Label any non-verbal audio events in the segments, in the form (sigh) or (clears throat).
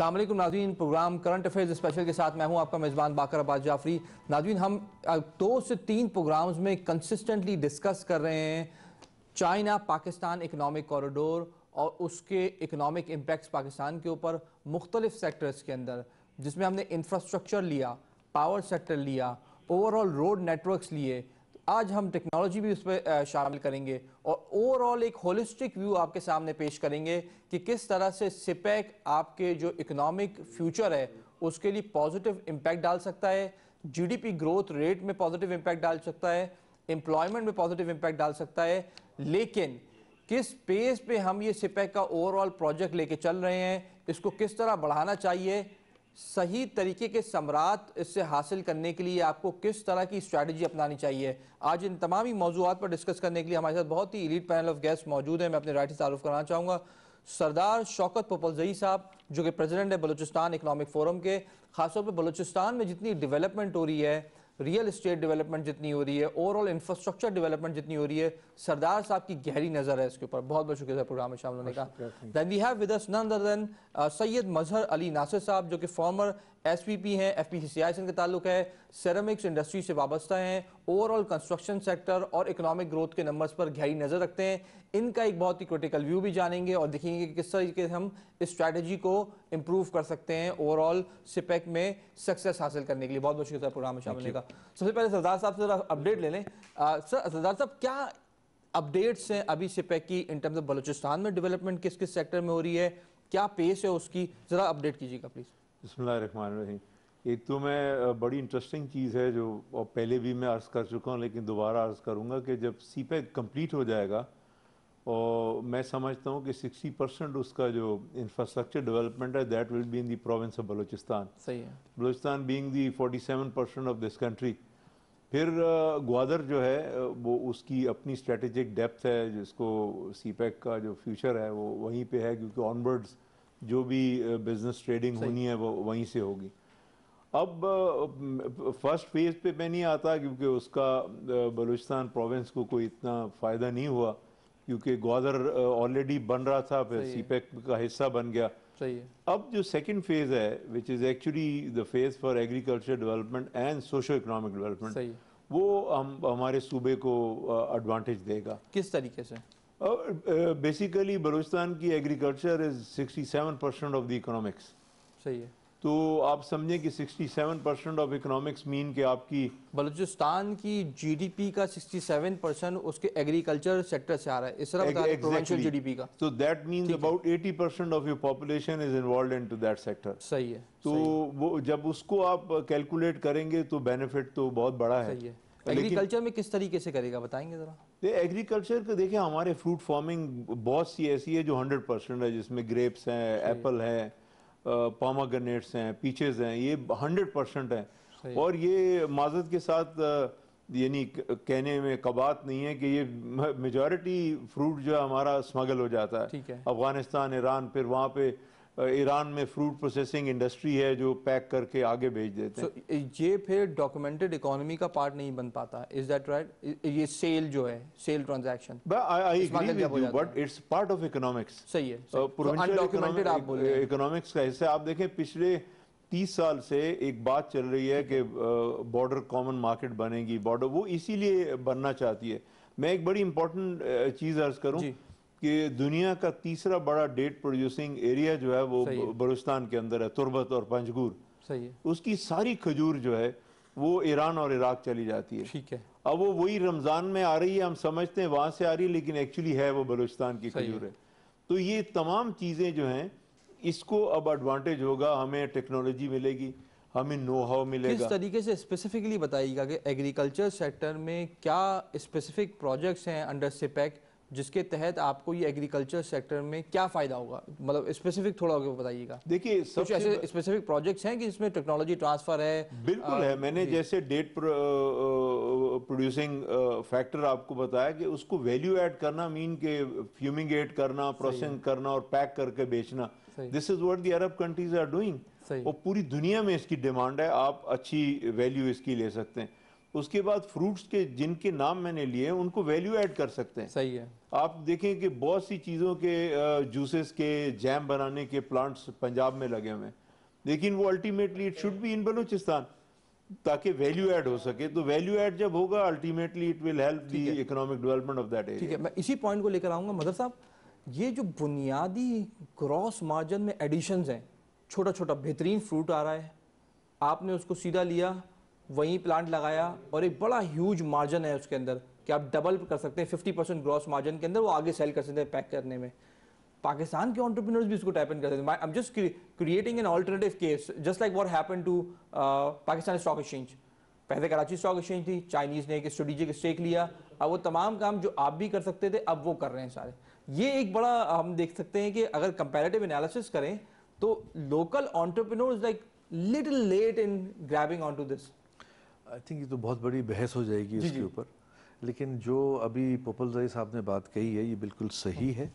अल्लाम नाजीन programme current affairs special के साथ मैं हूं आपका मेज़बान बाकर अब्बास जाफरी नाजीन हम दो से तीन प्रोग्राम्स में कंसिस्टेंटली डिस्कस कर रहे हैं चाइना पाकिस्तान इकनॉमिक कॉरिडोर और उसके इकनॉमिक इम्पैक्ट्स पाकिस्तान के ऊपर मुख्तलिफ सेक्टर्स के अंदर जिसमें हमने इंफ्रास्ट्रक्चर लिया पावर सेक्टर लिया ओवरऑल रोड नेटवर्कस लिए आज हम टेक्नोलॉजी भी उस पर शामिल करेंगे और ओवरऑल एक होलिस्टिक व्यू आपके सामने पेश करेंगे कि किस तरह से सिपैक आपके जो इकोनॉमिक फ्यूचर है उसके लिए पॉजिटिव इम्पैक्ट डाल सकता है जीडीपी ग्रोथ रेट में पॉजिटिव इम्पैक्ट डाल सकता है एम्प्लॉयमेंट में पॉजिटिव इम्पैक्ट डाल सकता है लेकिन किस पेस पे हम ये सिपैक का ओवरऑल प्रोजेक्ट लेके चल रहे हैं इसको किस तरह बढ़ाना चाहिए सही तरीके के सम्राट इससे हासिल करने के लिए आपको किस तरह की स्ट्रैटेजी अपनानी चाहिए आज इन तमाम ही मौजूद पर डिस्कस करने के लिए हमारे साथ बहुत ही लीड पैनल ऑफ गेस्ट मौजूद हैं मैं अपने राइट तारुफ कराना चाहूँगा सरदार शौकत पपलजई साहब जो कि प्रेसिडेंट है बलूचिस्तान इकनॉमिक फोरम के खासतौर पर बलूचिस्तान में जितनी डेवलपमेंट हो रही है रियल इस्टेट डेवलपमेंट जितनी हो रही है ओवरऑल इंफ्रास्ट्रक्चर डेवलपमेंट जितनी हो रही है सरदार साहब की गहरी नजर है इसके ऊपर बहुत बहुत शुक्रिया प्रोग्राम में शामिल होने का we have with none other than Syed Mazhar Ali Nasir sahab जो कि फॉर्मर एस पी पी हैं एफ पी सी आई से इनका ताल्लुक है सेरामिक्स इंडस्ट्री से वाबस्ता हैं ओवरऑल कंस्ट्रक्शन सेक्टर और इकोनॉमिक ग्रोथ के नंबर्स पर गहरी नज़र रखते हैं इनका एक बहुत ही क्रिटिकल व्यू भी जानेंगे और देखेंगे कि किस तरीके से हम इस स्ट्रैटेजी को इम्प्रूव कर सकते हैं ओवरऑल सिपेक में सक्सेस हासिल करने के लिए बहुत बहुत शुक्रिया प्रोग्राम में शामिल होगा सबसे पहले सरदार साहब से अपडेट ले लें सर सरदार साहब क्या अपडेट्स हैं अभी सिपेक की इन टर्म्स ऑफ बलोचिस्तान में डेवलपमेंट किस किस सेक्टर में हो रही है क्या पेस है उसकी ज़रा अपडेट कीजिएगा प्लीज़ बसमीम एक तो मैं बड़ी इंटरेस्टिंग चीज़ है जो पहले भी मैं अर्ज़ कर चुका हूँ लेकिन दोबारा अर्ज़ करूँगा कि जब सी पैक कम्प्लीट हो जाएगा और मैं समझता हूँ कि 60 परसेंट उसका जो इंफ्रास्ट्रक्चर डेवलपमेंट है that will be in the province of Balochistan सही है Balochistan being the 47 percent of this country फिर ग्वादर जो है वो उसकी अपनी स्ट्रेटेजिक डेप्थ है जिसको सी पैक e का जो फ्यूचर है वो वहीं पर है क्योंकि ऑनवर्ड्स जो भी बिजनेस ट्रेडिंग होनी है वो वहीं से होगी अब फर्स्ट फेज पे मैं नहीं आता क्योंकि उसका बलूचिस्तान प्रोविंस को कोई इतना फ़ायदा नहीं हुआ क्योंकि ग्वादर ऑलरेडी बन रहा था फिर पैक e का हिस्सा बन गया सही है अब जो सेकंड फेज़ है which is actually the phase for agriculture development and socio economic development वो हम हमारे सूबे को एडवांटेज देगा किस तरीके से बेसिकली बलोचिस्तान की agriculture is 67 percent of the economics सही है तो आप समझें कि 67 परसेंट ऑफ इकोनॉमिक्स मीन के आपकी बलोचिस्तान की जीडीपी का 67 परसेंट उसके एग्रीकल्चर सेक्टर से आ रहा है इस तरह exactly. जीडीपी का तो that mean about 80 percent of your population is involve into that sector सही है तो सही वो जब उसको आप कैलकुलेट करेंगे तो बेनिफिट तो बहुत बड़ा है एग्रीकल्चर में किस तरीके से करेगा बताएंगे जरा एग्रीकल्चर तो को देखिए हमारे फ्रूट फार्मिंग बहुत सी ऐसी है जो 100 परसेंट है जिसमें ग्रेप्स हैं एप्पल है पामागनेट्स हैं पीचेज हैं ये 100 परसेंट है और ये माजत के साथ यानी कहने में कबात नहीं है कि ये मेजॉरिटी फ्रूट जो हमारा स्मगल हो जाता है अफगानिस्तान ईरान फिर वहाँ पे ईरान में फ्रूट प्रोसेसिंग इंडस्ट्री है जो पैक करके आगे भेज देते हैं so, ये फिर डॉक्यूमेंटेड इकोनॉमी का पार्ट नहीं बन पाता इज दैट राइट ये सेल जो है sale transaction but it's part of economics सही है अनडॉक्यूमेंटेड आप बोल रहे हैं इकोनॉमिक्स का हिस्सा आप देखें पिछले तीस साल से एक बात चल रही है कि बॉर्डर कॉमन मार्केट बनेगी बॉर्डर वो इसीलिए बनना चाहती है मैं एक बड़ी इंपॉर्टेंट चीज़ अर्ज करूं कि दुनिया का तीसरा बड़ा डेट प्रोड्यूसिंग एरिया जो है वो बलुस्तान के अंदर है तुरबत और पंजगूर सही है उसकी सारी खजूर जो है वो ईरान और इराक चली जाती है ठीक है अब वो वही रमज़ान में आ रही है हम समझते हैं वहां से आ रही है लेकिन एक्चुअली है वो बलुस्तान की खजूर है।, है तो ये तमाम चीज़ें जो हैं इसको अब एडवांटेज होगा हमें टेक्नोलॉजी मिलेगी हमें नो हाउ मिलेगा किस तरीके से स्पेसिफिकली बताइएगा कि एग्रीकल्चर सेक्टर में क्या स्पेसिफिक प्रोजेक्ट्स हैं अंडर सिपैक जिसके तहत आपको ये एग्रीकल्चर सेक्टर में क्या फायदा होगा मतलब स्पेसिफिक थोड़ा होगा बताइएगा देखिए कुछ ऐसे स्पेसिफिक प्रोजेक्ट्स हैं कि जिसमें टेक्नोलॉजी ट्रांसफर है बिल्कुल आ, है मैंने जैसे डेट प्रोड्यूसिंग फैक्टर आपको बताया कि उसको वैल्यू ऐड करना मीन के फ्यूमिगेट करना प्रोसेसिंग करना और पैक करके बेचना this is what the Arab countries are doing और पूरी दुनिया में इसकी डिमांड है आप अच्छी वैल्यू इसकी ले सकते हैं उसके बाद फ्रूट्स के जिनके नाम मैंने लिए उनको वैल्यू ऐड कर सकते हैं सही है आप देखें कि बहुत सी चीज़ों के जूसेस के जैम बनाने के प्लांट्स पंजाब में लगे हुए हैं लेकिन वो ultimately it should be in Balochistan ताकि वैल्यू ऐड हो सके तो वैल्यू ऐड जब होगा ultimately it will help the economic development of that ठीक है मैं इसी पॉइंट को लेकर आऊंगा मदर साहब ये जो बुनियादी ग्रॉस मार्जिन में एडिशन हैं छोटा छोटा बेहतरीन फ्रूट आ रहा है आपने उसको सीधा लिया वहीं प्लांट लगाया और एक बड़ा ह्यूज मार्जिन है उसके अंदर कि आप डबल कर सकते हैं फिफ्टी परसेंट ग्रॉस मार्जिन के अंदर वो आगे सेल कर सकते हैं पैक करने में पाकिस्तान के ऑन्टरप्रीनर्स भी इसको टाइप इन कर सकते हैं I am just creating an alternative case just like what happen to Pakistan stock exchange पहले कराची स्टॉक एक्सचेंज थी चाइनीज़ ने एक स्ट्रेटेजिक स्टेक लिया अब वो तमाम काम जो आप भी कर सकते थे अब वो कर रहे हैं सारे ये एक बड़ा हम देख सकते हैं कि अगर कंपेरेटिव एनालिसिस करें तो local entrepreneur like little late in grabbing on to this I think ये तो बहुत बड़ी बहस हो जाएगी इसके ऊपर लेकिन जो अभी पोपल जई साहब ने बात कही है ये बिल्कुल सही है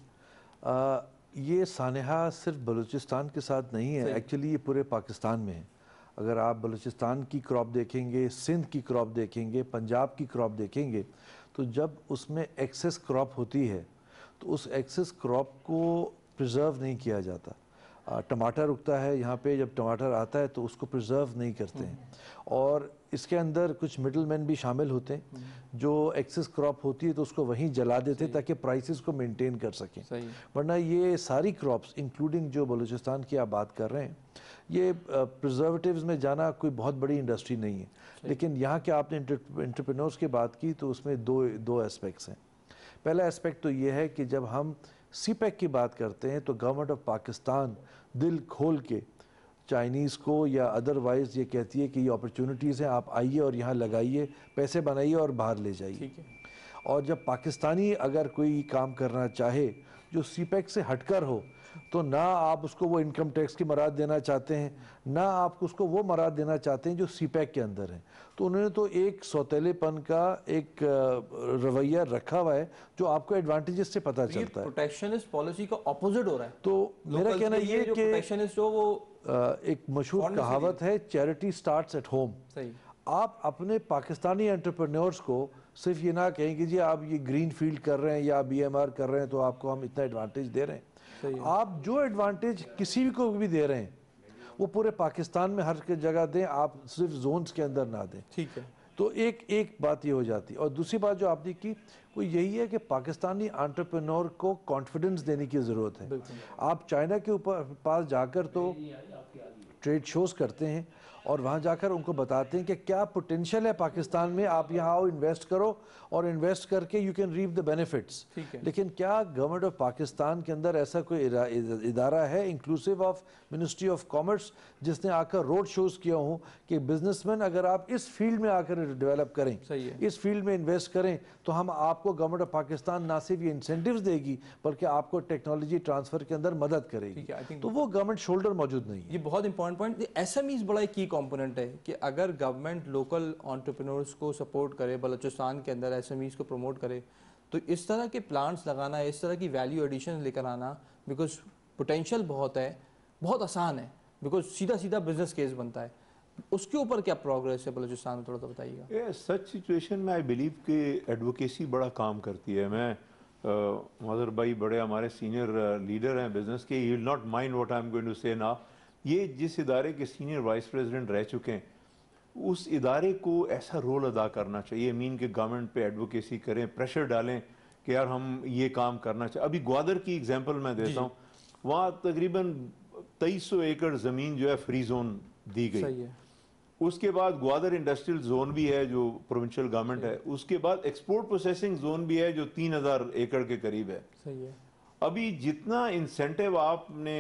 आ, ये सानहा सिर्फ बलूचिस्तान के साथ नहीं है एक्चुअली ये पूरे पाकिस्तान में है अगर आप बलूचिस्तान की क्रॉप देखेंगे सिंध की क्रॉप देखेंगे पंजाब की क्रॉप देखेंगे तो जब उसमें एक्सेस क्रॉप होती है तो उस एक्सेस क्रॉप को प्रिजर्व नहीं किया जाता टमाटर उगता है यहाँ पे जब टमाटर आता है तो उसको प्रिजर्व नहीं करते हैं हम्म। और इसके अंदर कुछ मैन भी शामिल होते हैं हम्म। जो एक्सेस क्रॉप होती है तो उसको वहीं जला देते ताकि प्राइसेस को मेंटेन कर सकें वरना ये सारी क्रॉप्स इंक्लूडिंग जो बलूचिस्तान की आप बात कर रहे हैं ये प्रिजर्वेटिव्स में जाना कोई बहुत बड़ी इंडस्ट्री नहीं है लेकिन यहाँ के आपने इंटरप्रनोर्स की बात की तो उसमें दो दो एस्पेक्ट्स हैं पहला एस्पेक्ट तो ये है कि जब हम सी e की बात करते हैं तो गवर्नमेंट ऑफ पाकिस्तान दिल खोल के चाइनीज़ को या अदरवाइज़ ये कहती है कि ये अपॉर्चुनिटीज़ हैं आप आइए और यहाँ लगाइए पैसे बनाइए और बाहर ले जाइए और जब पाकिस्तानी अगर कोई काम करना चाहे जो सी e से हटकर हो तो ना आप उसको वो इनकम टैक्स की मराद देना चाहते हैं ना आप उसको वो मराद देना चाहते हैं जो सी e के अंदर है तो उन्होंने तो एक सौतेलेपन का एक रवैया रखा हुआ है जो आपको एडवांटेजेस से पता तो चलता है प्रोटेक्शनिस्ट पॉलिसी का ऑपोजिट हो रहा है तो मेरा कहना ये कि प्रोटेक्शनिस्ट हो वो एक मशहूर कहावत है चैरिटी स्टार्ट्स एट होम आप अपने पाकिस्तानी एंटरप्रेन्योर्स को सिर्फ ये ना कहें कि जी आप ये ग्रीन फील्ड कर रहे हैं या आर कर रहे हैं तो आपको हम इतना एडवांटेज दे रहे हैं आप जो एडवांटेज किसी भी को भी दे रहे हैं वो पूरे पाकिस्तान में हर जगह दें आप सिर्फ जोन्स के अंदर ना दें ठीक है तो एक एक बात ये हो जाती है और दूसरी बात जो आपने की वो यही है कि पाकिस्तानी आंट्रप्रनोर को कॉन्फिडेंस देने की ज़रूरत है आप चाइना के ऊपर पास जाकर तो ट्रेड शोज़ करते हैं और वहाँ जाकर उनको बताते हैं कि क्या पोटेंशियल है पाकिस्तान में आप यहाँ आओ इन्वेस्ट करो और इन्वेस्ट करके you can reap the benefits लेकिन क्या गवर्नमेंट ऑफ पाकिस्तान के अंदर ऐसा कोई इदारा है inclusive of ministry of commerce जिसने आकर रोड शोज़ किया हूँ कि बिजनेसमैन अगर आप इस फील्ड में आकर डेवलप करें इस फील्ड में इन्वेस्ट करें तो हम आपको गवर्नमेंट ऑफ पाकिस्तान ना सिर्फ ये इंसेंटिव देगी बल्कि आपको टेक्नोलॉजी ट्रांसफर के अंदर मदद करेगी तो वो गवर्नमेंट शोल्डर मौजूद नहीं ये बहुत इंपॉर्टेंट पॉइंट एस एम बड़ा की कंपोनेंट है कि अगर गवर्नमेंट लोकल ऑन्टरप्रनोर्स को सपोर्ट करे बलूचिस्तान के अंदर एस को प्रमोट करे तो इस तरह के प्लांट्स लगाना इस तरह की वैल्यू एडिशन लेकर आना बिकॉज पोटेंशियल बहुत है बहुत आसान है बिकॉज सीधा सीधा बिजनेस केस बनता है उसके ऊपर क्या प्रोग्रेस है बलोचिस्तान में थोड़ा सा बताइएगा सच सिचुएशन में आई बिलीव कि एडवोकेसी बड़ा काम करती है मैं मदर uh, भाई बड़े हमारे सीनियर लीडर हैं बिजनेस के you will not mind what I am going to say ना ये जिस इदारे के सीनियर वाइस प्रेसिडेंट रह चुके हैं उस इदारे को ऐसा रोल अदा करना चाहिए मीन के गवर्नमेंट पे एडवोकेसी करें प्रेशर डालें कि यार हम ये काम करना चाहिए अभी ग्वादर की एग्जांपल मैं देता हूँ वहाँ तकरीबन तेईस एकड़ ज़मीन जो है फ्री जोन दी गई उसके बाद ग्वादर इंडस्ट्रियल जोन भी है जो प्रोविंशियल गवर्नमेंट है उसके बाद एक्सपोर्ट प्रोसेसिंग जोन भी है जो तीन हजार एकड़ के करीब है सही है अभी जितना इंसेंटिव आपने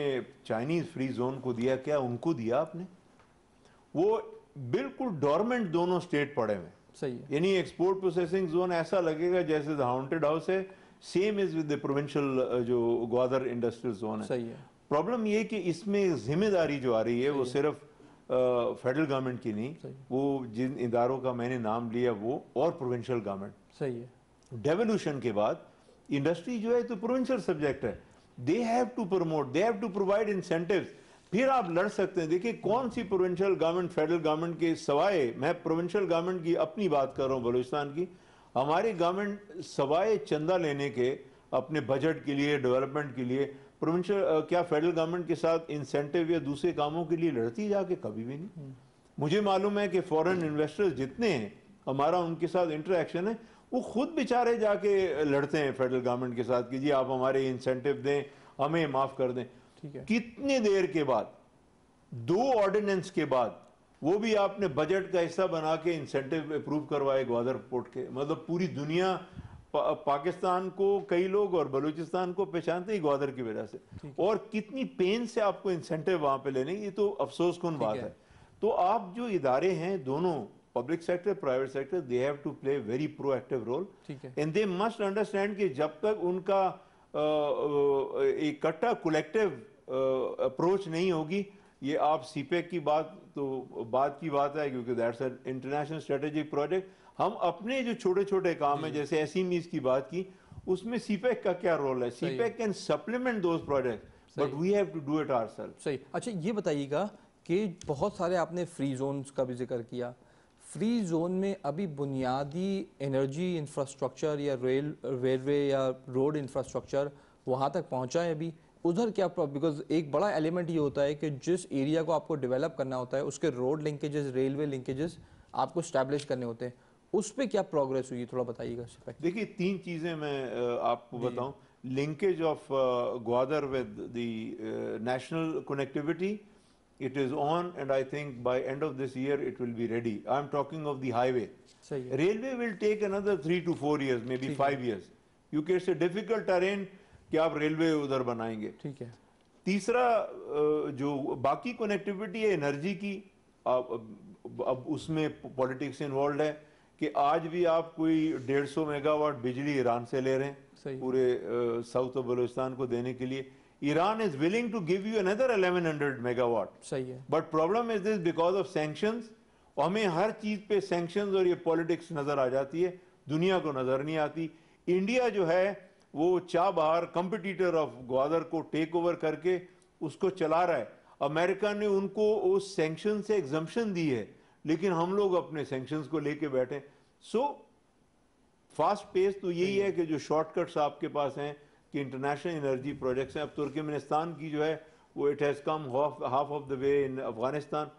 चाइनीज फ्री जोन को दिया क्या उनको दिया आपने वो बिल्कुल डॉर्मेंट दोनों स्टेट पड़े हुए सही है यानी एक्सपोर्ट प्रोसेसिंग जोन ऐसा लगेगा जैसे द हाउंटेड हाउस है same is with the provincial जो ग्वादर इंडस्ट्रियल जोन है सही है प्रॉब्लम ये कि इसमें जिम्मेदारी जो आ रही है वो है। सिर्फ फेडरल uh, गवर्नमेंट की नहीं वो जिन इदारों का मैंने नाम लिया वो और प्रोविंशियल गवर्नमेंट सही है डेवोल्यूशन के बाद इंडस्ट्री जो है तो प्रोविंशियल सब्जेक्ट है they have to promote they have to provide incentive फिर आप लड़ सकते हैं देखिए कौन सी प्रोविंशियल गवर्नमेंट फेडरल गवर्नमेंट के सवाए मैं प्रोविंशियल गवर्नमेंट की अपनी बात कर रहा हूँ बलूचिस्तान की हमारी गवर्नमेंट सवाए चंदा लेने के अपने बजट के लिए डेवलपमेंट के लिए प्रोविंशियल क्या फेडरल गवर्नमेंट के साथ इंसेंटिव या दूसरे कामों के लिए लड़ती जाके कभी भी नहीं हम्म। मुझे मालूम है कि फॉरेन इन्वेस्टर्स जितने हैं हमारा उनके साथ इंटरेक्शन है वो खुद बेचारे जाके लड़ते हैं फेडरल गवर्नमेंट के साथ कि जी आप हमारे इंसेंटिव दें हमें माफ कर दें ठीक है कितने देर के बाद दो ऑर्डिनेंस के बाद वो भी आपने बजट का हिस्सा बना के इंसेंटिव अप्रूव करवाए ग्वादर पोर्ट के मतलब पूरी दुनिया पा, पाकिस्तान को कई लोग और बलूचिस्तान को पहचानते ही ग्वादर की वजह से और कितनी पेन से आपको इंसेंटिव वहां पे लेने ये तो अफसोस कौन बात है।, है तो आप जो इदारे हैं दोनों public sector private sector they have to play very proactive role and they must understand कि जब तक उनका इकट्ठा कलेक्टिव अप्रोच नहीं होगी ये आप सीपेक e की बात तो बात की बात है क्योंकि that's an international strategic project हम अपने जो छोटे छोटे काम है जैसे एस की बात की उसमें सीपेक e का क्या रोल है CPEC can supplement those project but we have to do it or सही अच्छा ये बताइएगा कि बहुत सारे आपने फ्री जोन्स का भी जिक्र किया फ्री जोन में अभी बुनियादी एनर्जी इंफ्रास्ट्रक्चर या रेल रेलवे या रोड इंफ्रास्ट्रक्चर वहाँ तक पहुँचा है अभी उधर क्या बिकॉज एक बड़ा एलिमेंट ये होता है कि जिस एरिया को आपको डेवलप करना होता है उसके रोड लिंकेजेस रेलवे लिंकेजेस आपको स्टैब्लिश करने होते हैं उस पर क्या प्रोग्रेस हुई थोड़ा बताइएगा देखिए तीन चीज़ें मैं आपको बताऊँ linkage of Gwadar with the national connectivity It is on and I think by end of this year it will be ready. i am talking of the highway. sahi Railway will take another 3 to 4 years, maybe 5 years. क्योंकि it's difficult terrain कि आप railway उधर बनाएंगे ठीक है तीसरा जो बाकी कनेक्टिविटी है एनर्जी की ab, ab usme politics involved hai कि आज भी आप कोई 150 मेगावाट बिजली ईरान से ले रहे हैं पूरे साउथ बलूचिस्तान को देने के लिए Iran is willing to give you another 1100 megawatt. सही है But problem is this because of sanctions. और हमें हर चीज पे sanctions और ये politics नजर आ जाती है दुनिया को नजर नहीं आती India जो है वो चा बाहर कंपिटिटर ऑफ ग्वादर को take over करके उसको चला रहा है अमेरिका ने उनको उस sanctions से exemption दी है लेकिन हम लोग अपने sanctions को लेके बैठे So fast pace तो यही है कि जो shortcuts आपके पास हैं कि इंटरनेशनल एनर्जी प्रोजेक्ट्स हैं अब तुर्कमेनिस्तान की जो है वो it has come half of the way in Afghanistan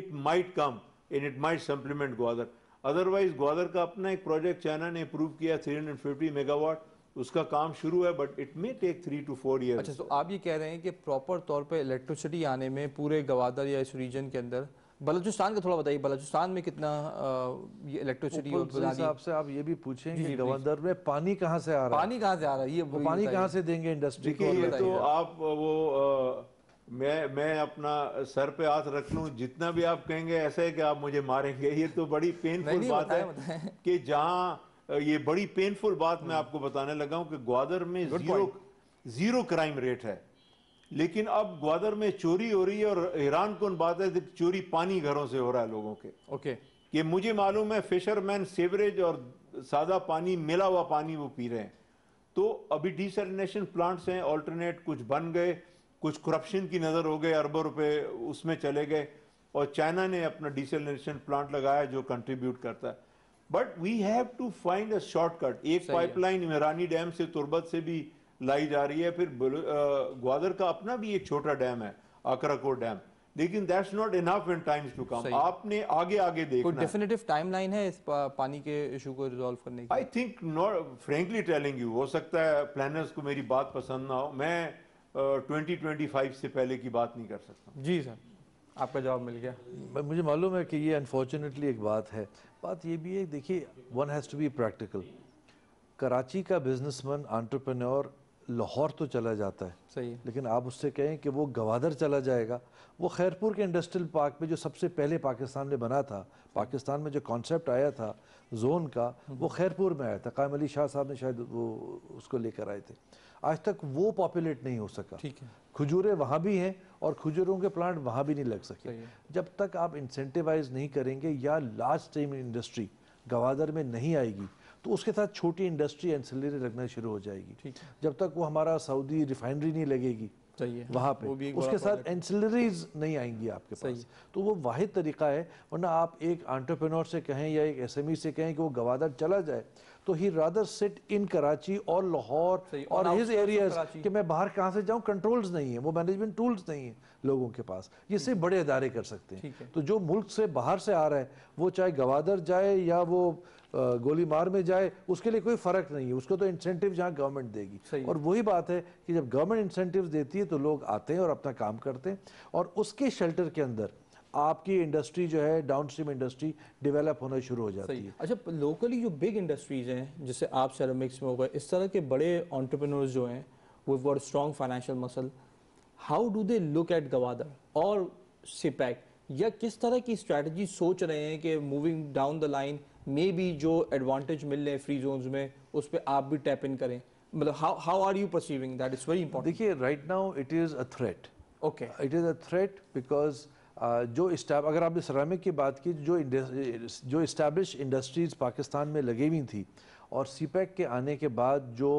it might come in it might supplement Gwadar otherwise Gwadar का अपना एक प्रोजेक्ट चाइना ने अप्रूव किया 350 मेगावाट उसका काम शुरू है but it may take three two four year अच्छा तो आप ये कह रहे हैं कि प्रॉपर तौर पर इलेक्ट्रिसिटी आने में पूरे गवादर या इस रीजन के अंदर बलोचिस्तान का थोड़ा बताइए बलोचिस्तान में कितना ये इलेक्ट्रिसिटी और से आप ये भी पूछें कि गवर्नर में पानी कहाँ से आ रहा है पानी कहाँ से आ रहा है ये पानी कहाँ से देंगे इंडस्ट्री को ये तो आप वो मैं मैं अपना सर पे हाथ रख लूं जितना भी आप कहेंगे ऐसे है कि आप मुझे मारेंगे ये तो बड़ी पेनफुल बात है कि जहाँ ये बड़ी पेनफुल बात मैं हाँ। आपको बताने लगा हूँ कि ग्वादर में जीरो जीरो क्राइम रेट है लेकिन अब ग्वादर में चोरी हो रही है और हैरान को बात है चोरी पानी घरों से हो रहा है लोगों के ओके ये मुझे मालूम है फिशरमैन सेवरेज और सादा पानी मिला हुआ पानी वो पी रहे हैं तो अभी डिसलिनेशन प्लांट्स हैं ऑल्टरनेट कुछ बन गए कुछ करप्शन की नज़र हो गए अरबों रुपए उसमें चले गए और चाइना ने अपना डिसलिनेशन प्लांट लगाया जो कंट्रीब्यूट करता है but we have to find a shortcut एक पाइपलाइन ईरानी डैम से तुरबत से भी लाई जा रही है फिर ग्वादर का अपना भी एक छोटा डैम है आकराकोट डैम लेकिन that's not enough in times to come आपने आगे आगे देखना कोई डेफिनेटिव टाइमलाइन है इस पानी के इशू को रिजॉल्व करने की I think not frankly telling you हो सकता है प्लानर्स को मेरी बात पसंद ना हो मैं ट्वेंटी ट्वेंटी फाइव से पहले की बात नहीं कर सकता जी सर आपका जवाब मिल गया मुझे मालूम है कि ये अनफॉर्चुनेटली एक बात है बात ये भी है देखिए one has to be practical Karachi का बिजनेसमैन आंट्रप्रनोर लाहौर तो चला जाता है सही लेकिन आप उससे कहें कि वो गवादर चला जाएगा वो खैरपुर के इंडस्ट्रियल पार्क में जो सबसे पहले पाकिस्तान ने बना था पाकिस्तान में जो कॉन्सेप्ट आया था जोन का वो हम्म। खैरपुर में आया था कायम अली शाह साहब ने शायद वो उसको लेकर आए थे आज तक वो पॉपुलेट नहीं हो सका ठीक है खजूरें वहाँ भी हैं और खजूरों के प्लांट वहाँ भी नहीं लग सके जब तक आप इंसेंटिवाइज नहीं करेंगे या लास्ट टाइम इंडस्ट्री गवादर में नहीं आएगी तो उसके साथ छोटी इंडस्ट्री एंसिलरी लगना शुरू हो जाएगी जब तक वो हमारा सऊदी रिफाइनरी नहीं लगेगी वहाँ पे उसके साथ एंसिलरीज नहीं आएंगी आपके पास तो वो वाहि तरीका है वरना आप एक आंट्रप्रेनोर से कहें या एक एसएमई e से कहें कि वो गवादर चला जाए तो ही रादर सिट इन कराची और लाहौर और हिज एरियाज कि मैं बाहर कहाँ से जाऊँ कंट्रोल्स नहीं है वो मैनेजमेंट टूल्स नहीं है लोगों के पास ये सिर्फ बड़े अदारे कर सकते हैं तो जो मुल्क से बाहर से आ रहा है वो चाहे गवादर जाए या वो गोली मार में जाए उसके लिए कोई फर्क नहीं है उसको तो इंसेंटिव जहाँ गवर्नमेंट देगी और वही बात है कि जब गवर्नमेंट इंसेंटिव देती है तो लोग आते हैं और अपना काम करते हैं और उसके शेल्टर के अंदर आपकी इंडस्ट्री जो है डाउनस्ट्रीम इंडस्ट्री डेवलप होना शुरू हो जाती है अच्छा लोकली जो बिग इंडस्ट्रीज हैं जैसे आप सेरामिक्स में हो गए इस तरह के बड़े ऑन्टरप्रनोर्स जो हैं वो war strong financial muscle how do they look at Gwadar और सिपैक या किस तरह की स्ट्रेटजी सोच रहे हैं कि moving down the line may be जो एडवांटेज मिल रहे हैं फ्री जोन में उस पर आप भी टैप इन करें मतलब how how are you perceiving that is very important देखिए right now it is a threat okay it is a threat because जो स्टैब अगर आपने सरामिक की बात की जो जो इस्टेब्लिश इंडस्ट्रीज़ पाकिस्तान में लगी हुई थी और सीपैक e के आने के बाद जो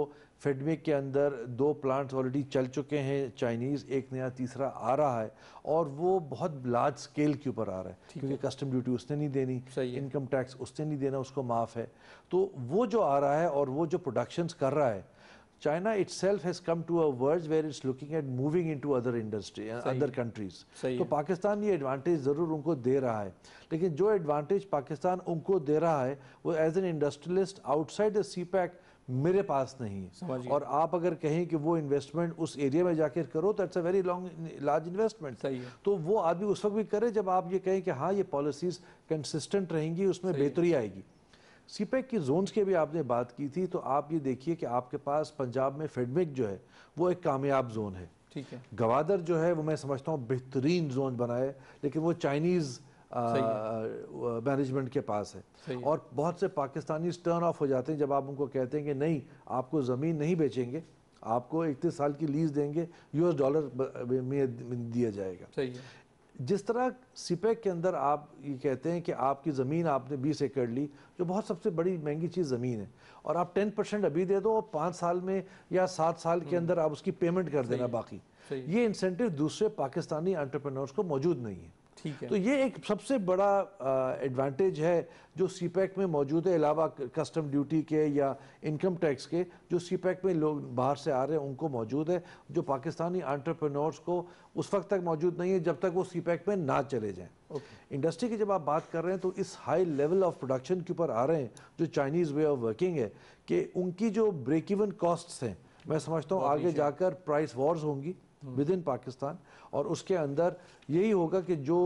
फेडमिक के अंदर दो प्लांट्स ऑलरेडी चल चुके हैं चाइनीज़ एक नया तीसरा आ रहा है और वो बहुत लार्ज स्केल के ऊपर आ रहा है क्योंकि कस्टम ड्यूटी उसने नहीं देनी इनकम टैक्स उसने नहीं देना उसको माफ़ है तो वो जो आ रहा है और वो जो प्रोडक्शन कर रहा है China itself has come to a verge where it's looking at moving into other industry, other countries. तो पाकिस्तान ये एडवांटेज ज़रूर उनको दे रहा है लेकिन जो एडवांटेज पाकिस्तान उनको दे रहा है वो as an industrialist outside the CPEC मेरे पास नहीं है और आप अगर कहें कि वो इन्वेस्टमेंट उस एरिया में जाकर करो तो it's a very long large investment सही है तो वो आदमी उस वक्त भी करे जब आप ये कहें कि हाँ ये पॉलिसीज़ कंसिस्टेंट रहेंगी उसमें बेहतरी आएगी सीपेक e की जोन्स की भी आपने बात की थी तो आप ये देखिए कि आपके पास पंजाब में फेडमिक जो है वो एक कामयाब जोन है ठीक है गवादर जो है वो मैं समझता हूँ बेहतरीन जोन बनाए लेकिन वो चाइनीज़ मैनेजमेंट के पास है और बहुत से पाकिस्तानी टर्न ऑफ हो जाते हैं जब आप उनको कहते हैं कि नहीं आपको ज़मीन नहीं बेचेंगे आपको इकतीस साल की लीज देंगे यूएस डॉलर में दिया जाएगा जिस तरह सिपेक e के अंदर आप ये कहते हैं कि आपकी ज़मीन आपने 20 एकड़ ली जो बहुत सबसे बड़ी महंगी चीज़ ज़मीन है और आप 10 परसेंट अभी दे दो और पाँच साल में या सात साल के हम्म। अंदर आप उसकी पेमेंट कर देना बाकी ये इंसेंटिव दूसरे पाकिस्तानी एंटरप्रेन्योर्स को मौजूद नहीं है ठीक है तो ये एक सबसे बड़ा एडवांटेज है जो सी पैक में मौजूद है अलावा कस्टम ड्यूटी के या इनकम टैक्स के जो सी पैक में लोग बाहर से आ रहे हैं उनको मौजूद है जो पाकिस्तानी आंट्रप्रनोर्स को उस वक्त तक मौजूद नहीं है जब तक वो सी पैक में ना चले जाएँ okay. इंडस्ट्री की जब आप बात कर रहे हैं तो इस हाई लेवल ऑफ प्रोडक्शन के ऊपर आ रहे हैं जो चाइनीज़ वे ऑफ वर्किंग है कि उनकी जो ब्रेक इवन कॉस्ट्स हैं मैं समझता हूँ आगे जाकर प्राइस वॉर्स होंगी विद इन पाकिस्तान और उसके अंदर यही होगा कि जो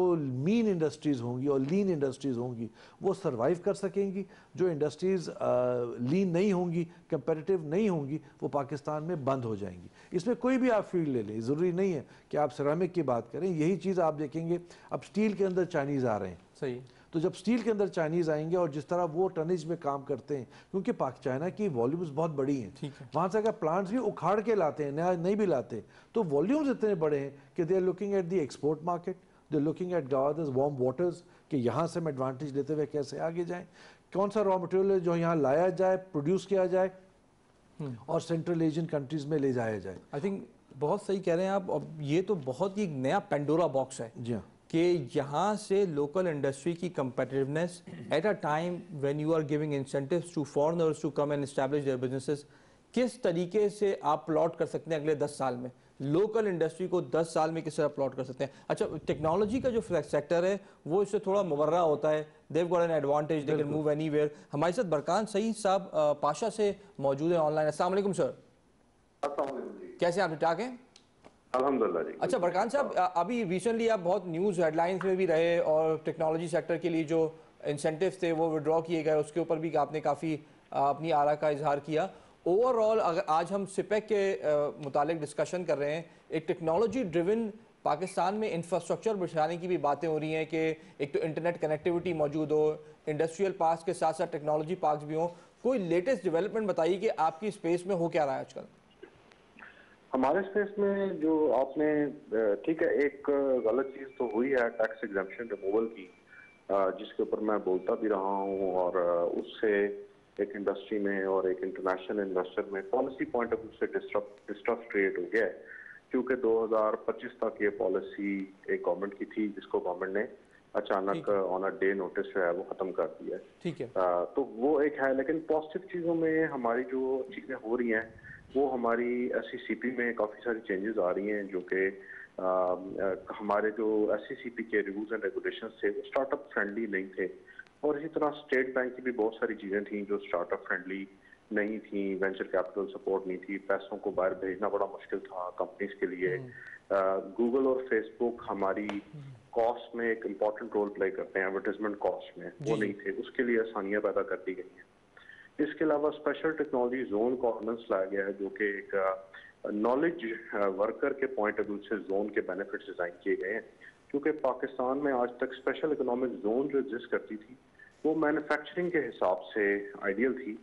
मीन इंडस्ट्रीज़ होंगी और लीन इंडस्ट्रीज़ होंगी वो सर्वाइव कर सकेंगी जो इंडस्ट्रीज़ लीन uh, नहीं होंगी कंपेटिटिव नहीं होंगी वो पाकिस्तान में बंद हो जाएंगी इसमें कोई भी आप फील्ड ले लें ज़रूरी नहीं है कि आप सरामिक की बात करें यही चीज़ आप देखेंगे अब स्टील के अंदर चाइनीज़ आ रहे हैं सही तो जब स्टील के अंदर चाइनीज़ आएंगे और जिस तरह वो टनिज में काम करते हैं क्योंकि पाक चाइना की वॉल्यूम्स बहुत बड़ी हैं है। वहाँ से अगर प्लांट्स भी उखाड़ के लाते हैं नया नहीं भी लाते तो वॉल्यूम्स इतने बड़े हैं कि they are looking at the export market they looking at Gwadar's warm waters कि यहाँ से हम एडवांटेज लेते हुए कैसे आगे जाएँ कौन सा रॉ मटेरियल जो यहाँ लाया जाए प्रोड्यूस किया जाए हम्म। और सेंट्रल एशियन कंट्रीज में ले जाया जाए आई थिंक बहुत सही कह रहे हैं आप अब ये तो बहुत ही नया पेंडोरा बॉक्स है जी हाँ। कि यहाँ से लोकल इंडस्ट्री की competitiveness at a time when you are giving incentive to foreigners to come and establish their businesses किस तरीके से आप प्लॉट कर सकते हैं अगले दस साल में लोकल इंडस्ट्री को दस साल में किस तरह प्लॉट कर सकते हैं अच्छा टेक्नोलॉजी का जो फ्लैक्स सेक्टर है वो इससे थोड़ा मुबर्रा होता है they've got an advantage they can move any हमारे साथ बरकान सईद साहब पाशा से मौजूद है ऑनलाइन असल सर कैसे आप ठीक हैं अलहमदल्ला जी अच्छा बरकान साहब हाँ। अभी रिसेंटली आप बहुत न्यूज़ हेडलाइंस में भी रहे और टेक्नोलॉजी सेक्टर के लिए जो इंसेंटिव थे वो विड्रॉ किए गए उसके ऊपर भी आपने काफ़ी अपनी आरा का इजहार किया ओवरऑल अगर आज हम सिपेक के मुतालिक डिस्कशन कर रहे हैं एक टेक्नोलॉजी ड्रिवन पाकिस्तान में इंफ्रास्ट्रक्चर बिछाने की भी बातें हो रही हैं कि एक तो इंटरनेट कनेक्टिविटी मौजूद हो इंडस्ट्रियल पार्क के साथ साथ टेक्नोलॉजी पार्क भी हों कोई लेटेस्ट डेवलपमेंट बताइए कि आपकी स्पेस में हो क्या रहा है आजकल हमारे स्पेस में जो आपने ठीक है एक गलत चीज़ तो हुई है टैक्स एग्जामेशन रिमूवल की जिसके ऊपर मैं बोलता भी रहा हूँ और उससे एक इंडस्ट्री में और एक इंटरनेशनल इन्वेस्टर में पॉलिसी पॉइंट ऑफ व्यू से डिस्टर्ब क्रिएट हो गया है क्योंकि 2025 तक ये पॉलिसी एक गवर्नमेंट की थी जिसको गवर्नमेंट ने अचानक ऑन अ डे नोटिस जो है वो खत्म कर दिया है ठीक है आ, तो वो एक है लेकिन पॉजिटिव चीज़ों में हमारी जो चीज़ें हो रही हैं वो हमारी एस सी में काफ़ी सारी चेंजेस आ रही हैं जो कि हमारे जो एस सी के रूल्स एंड रेगुलेशन थे वो स्टार्टअप फ्रेंडली नहीं थे और इसी तरह स्टेट बैंक की भी बहुत सारी चीज़ें थी जो स्टार्टअप फ्रेंडली नहीं थी वेंचर कैपिटल सपोर्ट नहीं थी पैसों को बाहर भेजना बड़ा मुश्किल था कंपनीज के लिए गूगल हम्म। और फेसबुक हमारी कॉस्ट हम्म। में एक इम्पॉर्टेंट रोल प्ले करते हैं एडवर्टीजमेंट कॉस्ट में वो नहीं थे उसके लिए आसानियां पैदा कर दी गई हैं इसके अलावा स्पेशल टेक्नोलॉजी जोन का ऑर्डिनेंस लाया गया है जो कि एक नॉलेज वर्कर के पॉइंट ऑफ व्यू से जोन के बेनिफिट्स डिज़ाइन किए गए हैं क्योंकि पाकिस्तान में आज तक स्पेशल इकोनॉमिक जोन जो एग्जिस्ट करती थी वो मैन्युफैक्चरिंग के हिसाब से आइडियल थी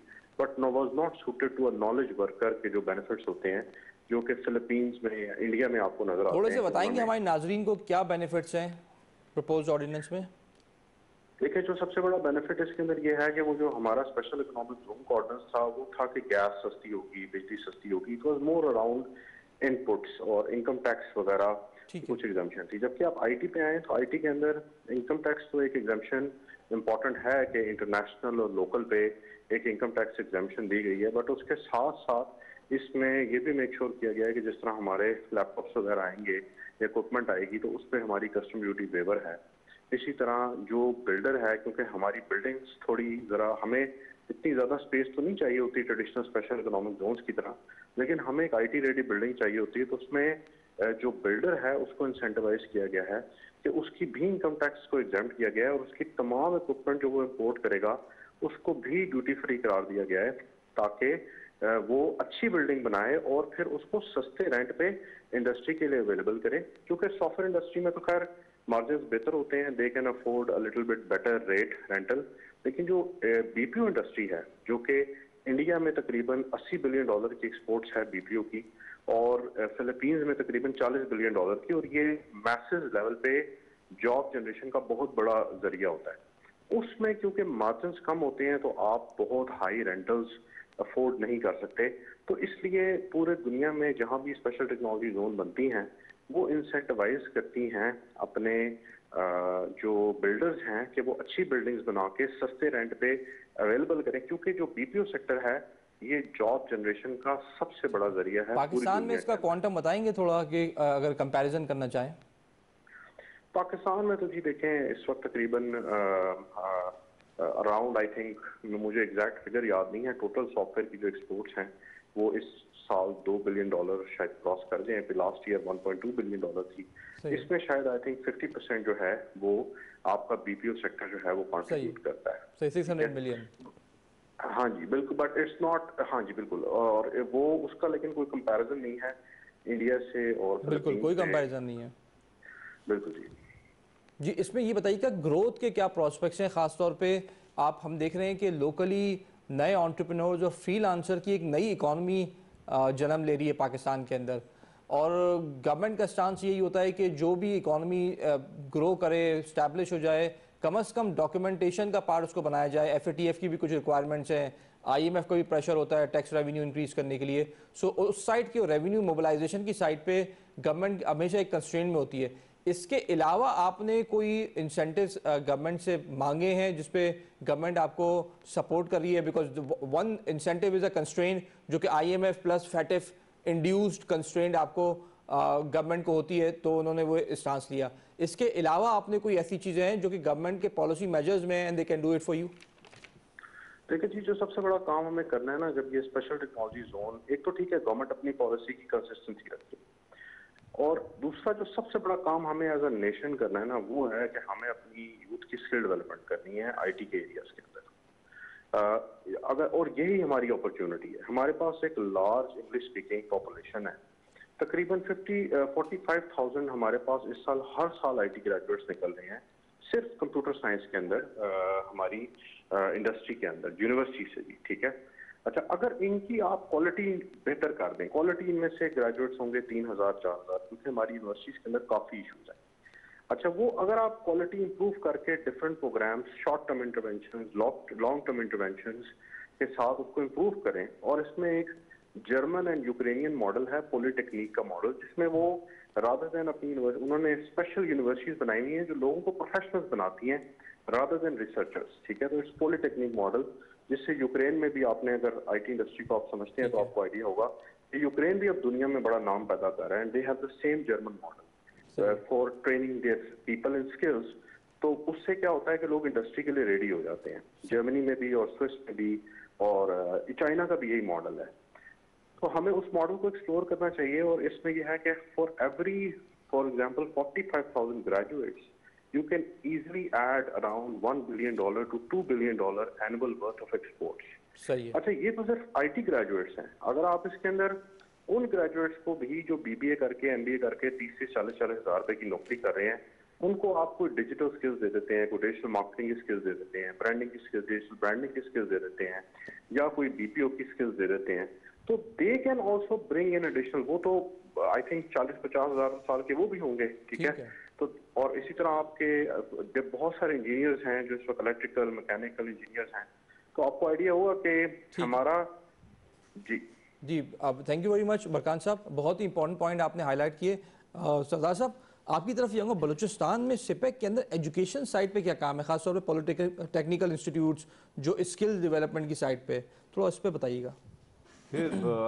but no was not suited to a knowledge worker के जो बेनिफिट्स होते हैं जो कि फिलीपींस में इंडिया में आपको नजर आते हैं थोड़े से बताएंगे हमारे नाजरीन को क्या बेनिफिट्स हैं प्रपोज ऑर्डिनेंस में देखिए जो सबसे बड़ा बेनिफिट इसके अंदर ये है कि वो जो हमारा स्पेशल इकोनॉमिक जोन का था वो था कि गैस सस्ती होगी बिजली सस्ती होगी it was more around inputs और इनकम टैक्स वगैरह कुछ एग्जामेशन थी जबकि आप आई पे आए तो आई के अंदर इनकम टैक्स तो एक एग्जामेशन इंपॉर्टेंट है कि इंटरनेशनल और लोकल पे एक इनकम टैक्स एग्जामेशन दी गई है बट उसके साथ साथ इसमें ये भी मेक श्योर किया गया है कि जिस तरह हमारे लैपटॉप्स वगैरह आएंगे इक्विपमेंट आएगी तो उस पर हमारी कस्टम ड्यूटी वेवर है इसी तरह जो बिल्डर है क्योंकि हमारी बिल्डिंग्स थोड़ी ज़रा हमें इतनी ज़्यादा स्पेस तो नहीं चाहिए होती ट्रेडिशनल स्पेशल इकोनॉमिक जोन्स की तरह लेकिन हमें एक आईटी रेडी बिल्डिंग चाहिए होती है तो उसमें जो बिल्डर है उसको इंसेंटिवाइज किया गया है कि उसकी भी इनकम टैक्स को एग्जाम किया गया है और उसकी तमाम इक्विपमेंट जो वो इम्पोर्ट करेगा उसको भी ड्यूटी फ्री करार दिया गया है ताकि वो अच्छी बिल्डिंग बनाए और फिर उसको सस्ते रेंट पे इंडस्ट्री के लिए अवेलेबल करें क्योंकि सॉफ्टवेयर इंडस्ट्री में तो खैर मार्जिन बेहतर होते हैं they can afford a little bit better rate rental लेकिन जो बीपीओ इंडस्ट्री है जो कि इंडिया में तकरीबन 80 बिलियन डॉलर की एक्सपोर्ट्स है बीपीओ की और फिलीपींस में तकरीबन 40 बिलियन डॉलर की और ये मैसेज लेवल पे जॉब जनरेशन का बहुत बड़ा जरिया होता है उसमें क्योंकि मार्जिन कम होते हैं तो आप बहुत हाई रेंटल्स अफोर्ड नहीं कर सकते तो इसलिए पूरे दुनिया में जहां भी स्पेशल टेक्नोलॉजी जोन बनती हैं वो इंसेंटिवाइज करती हैं अपने जो बिल्डर्स हैं कि वो अच्छी बिल्डिंग्स बना के सस्ते रेंट पे अवेलेबल करें क्योंकि जो बीपीओ सेक्टर है ये जॉब जनरेशन का सबसे बड़ा जरिया है पाकिस्तान में इसका क्वांटम बताएंगे थोड़ा कि अगर कंपैरिजन करना चाहें पाकिस्तान में तो जी देखें इस वक्त तकरीबन अराउंड आई थिंक मुझे एग्जैक्ट फिगर याद नहीं है टोटल सॉफ्टवेयर की जो एक्सपोर्ट्स हैं वो इस साल दो बिलियन डॉलर शायद क्रॉस कर गए जाए लास्ट ईयर 1.2 बिलियन डॉलर थी इसमें शायद आई थिंक 50 परसेंट जो है वो आपका बीपीओ सेक्टर जो है वो कॉन्ट्रीब्यूट करता है सिक्स मिलियन हाँ जी बिल्कुल बट इट्स नॉट हाँ जी बिल्कुल और वो उसका लेकिन कोई कंपैरिजन नहीं है इंडिया से और बिल्कुल कोई कंपैरिजन नहीं है बिल्कुल जी जी इसमें ये बताइए कि ग्रोथ के क्या प्रोस्पेक्ट्स हैं खासतौर पे आप हम देख रहे हैं कि लोकली नए ऑन्टरप्रनोर और फ्रीलांसर की एक नई इकॉनमी जन्म ले रही है पाकिस्तान के अंदर और गवर्नमेंट का स्टांस यही होता है कि जो भी इकॉनमी ग्रो करे स्टैब्लिश हो जाए कम अज़ कम डॉक्यूमेंटेशन का पार्ट उसको बनाया जाए एफ की भी कुछ रिक्वायरमेंट्स हैं आईएमएफ का भी प्रेशर होता है टैक्स रेवेन्यू इंक्रीज करने के लिए सो so, उस साइड की रेवेन्यू मोबिलाइजेशन की साइड पे गवर्नमेंट हमेशा एक कंस्ट्रेंट में होती है इसके अलावा आपने कोई इंसेंटिव गवर्नमेंट uh, से मांगे हैं जिसपे गवर्नमेंट आपको सपोर्ट कर रही है because one incentive is a constraint जो कि IMF plus FATF induced constraint आपको गवर्नमेंट uh, को होती है तो उन्होंने वो स्टांस लिया इसके अलावा आपने कोई ऐसी चीज़ें हैं जो कि गवर्नमेंट के पॉलिसी मेजर्स में and they can do it for you देखिए जी जो सबसे बड़ा काम हमें करना है ना जब ये स्पेशल टेक्नोलॉजी जोन एक तो ठीक है गवर्नमेंट अपनी पॉलिसी की कंसिस्टेंसी रखती है और दूसरा जो सबसे बड़ा काम हमें एज अ नेशन करना है ना वो है कि हमें अपनी यूथ की स्किल डेवलपमेंट करनी है आईटी के एरियाज के अंदर अगर और यही हमारी अपॉर्चुनिटी है हमारे पास एक लार्ज इंग्लिश स्पीकिंग पॉपुलेशन है तकरीबन फिफ्टी फोर्टी फाइव थाउजेंड हमारे पास इस साल हर साल आईटी ग्रेजुएट्स निकल रहे हैं सिर्फ कंप्यूटर साइंस के अंदर आ, हमारी इंडस्ट्री के अंदर यूनिवर्सिटी से भी ठीक है अच्छा अगर इनकी आप क्वालिटी बेहतर कर दें क्वालिटी इनमें से ग्रेजुएट्स होंगे तीन हज़ार चार हज़ार क्योंकि हमारी यूनिवर्सिटीज़ के अंदर काफ़ी इशूज़ हैं अच्छा वो अगर आप क्वालिटी इंप्रूव करके different programs short term intervention long term intervention के साथ उसको इंप्रूव करें और इसमें एक जर्मन एंड यूक्रेनियन मॉडल है पॉलिटेक्निक का मॉडल जिसमें वो राधर देन अपनी उन्होंने स्पेशल यूनिवर्सिटीज बनाई हुई है जो लोगों को प्रोफेशनल्स बनाती हैं राधर देन रिसर्चर्स ठीक है तो इट्स पॉलिटेक्निक मॉडल जिससे यूक्रेन में भी आपने अगर आईटी इंडस्ट्री को आप समझते हैं तो आपको आइडिया होगा कि यूक्रेन भी अब दुनिया में बड़ा नाम पैदा कर रहा है and they have the same German model for training their people and skills तो उससे क्या होता है कि लोग इंडस्ट्री के लिए रेडी हो जाते हैं जर्मनी में भी और स्विस में भी और चाइना uh, का भी यही मॉडल है तो हमें उस मॉडल को एक्सप्लोर करना चाहिए और इसमें यह है कि for every for example forty five thousand graduates you can easily add around $1 billion to $2 billion annual worth of exports. सही है अच्छा ये तो सिर्फ आईटी ग्रेजुएट्स हैं अगर आप इसके अंदर उन ग्रेजुएट्स को भी जो बीबीए करके एमबीए करके तीस से चालीस चालीस हजार रुपए की नौकरी कर रहे हैं उनको आप कोई डिजिटल स्किल्स दे देते हैं कोई डिजिटल मार्केटिंग की स्किल्स दे देते हैं ब्रांडिंग की स्किल्स डिजिटल ब्रांडिंग की स्किल्स दे देते हैं या कोई बीपीओ की स्किल्स दे देते हैं तो they can also bring in additional वो तो आई थिंक चालीस पचास हजार साल के वो भी होंगे ठीक है तो और इसी तरह आपके जब बहुत सारे इंजीनियर्स हैं जो इस वक्त इलेक्ट्रिकल मैकेनिकल इंजीनियर्स हैं तो आपको आइडिया होगा कि हमारा जी जी अब thank you very much Barkan sahab बहुत ही इंपॉर्टेंट पॉइंट आपने हाईलाइट किए सरदार साहब आपकी तरफ यंगो बलूचिस्तान में सिपेक के अंदर एजुकेशन साइड पे क्या काम है खासतौर पर पोलिटिकल टेक्निकल इंस्टीट्यूट्स जो स्किल डेवलपमेंट की साइड पे थोड़ा इस पर बताइएगा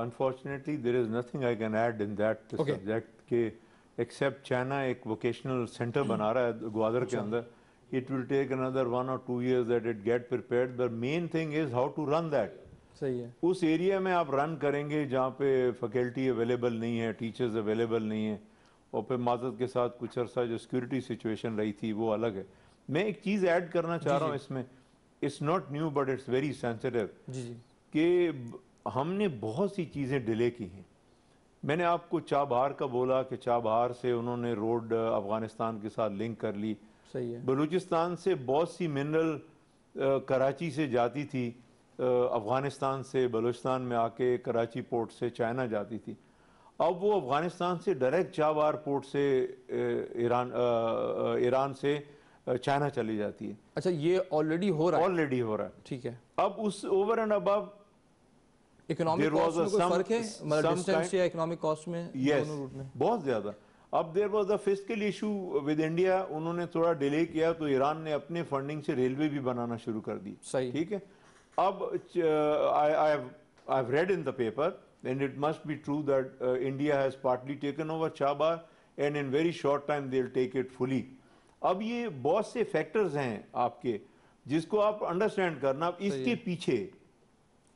unfortunately there is nothing I can add in that subject के एक्सेप्ट चाइना एक वोकेशनल सेंटर (clears throat) बना रहा है ग्वादर के अच्छा। अंदर it will take another one or two year that it get prepared the main thing is how to run that सही है उस एरिया में आप रन करेंगे जहाँ पे फैकल्टी अवेलेबल नहीं है टीचर्स अवेलेबल नहीं है और फिर माजत के साथ कुछ अरसा जो सिक्योरिटी सिचुएशन रही थी वो अलग है मैं एक चीज़ ऐड करना चाह रहा हूँ इसमें it's not new but it's very sensitive कि हमने बहुत सी चीज़ें डिले की हैं मैंने आपको चाबहार का बोला कि चाबहार से उन्होंने रोड अफगानिस्तान के साथ लिंक कर ली सही है बलूचिस्तान से बहुत सी मिनरल कराची से जाती थी अफ़गानिस्तान से बलूचिस्तान में आके कराची पोर्ट से चाइना जाती थी अब वो अफ़गानिस्तान से डायरेक्ट चाबार पोर्ट से ईरान ईरान से चाइना चली जाती है अच्छा ये ऑलरेडी हो रहा है ऑलरेडी हो रहा है ठीक है अब उस ओवर एंड अब इकोनॉमिक फर्क है इकोनॉमिक मतलब कॉस्ट में बहुत ज्यादा अब there was the physical issue with India उन्होंने थोड़ा डिले किया तो ईरान ने अपने फंडिंग से रेलवे भी बनाना शुरू कर दी सही ठीक है अब I read in the paper and it must be true that uh, India has partly taken over Chabar and in very short time they'll take अब ये बहुत से फैक्टर्स हैं आपके जिसको आप अंडरस्टैंड करना इसके पीछे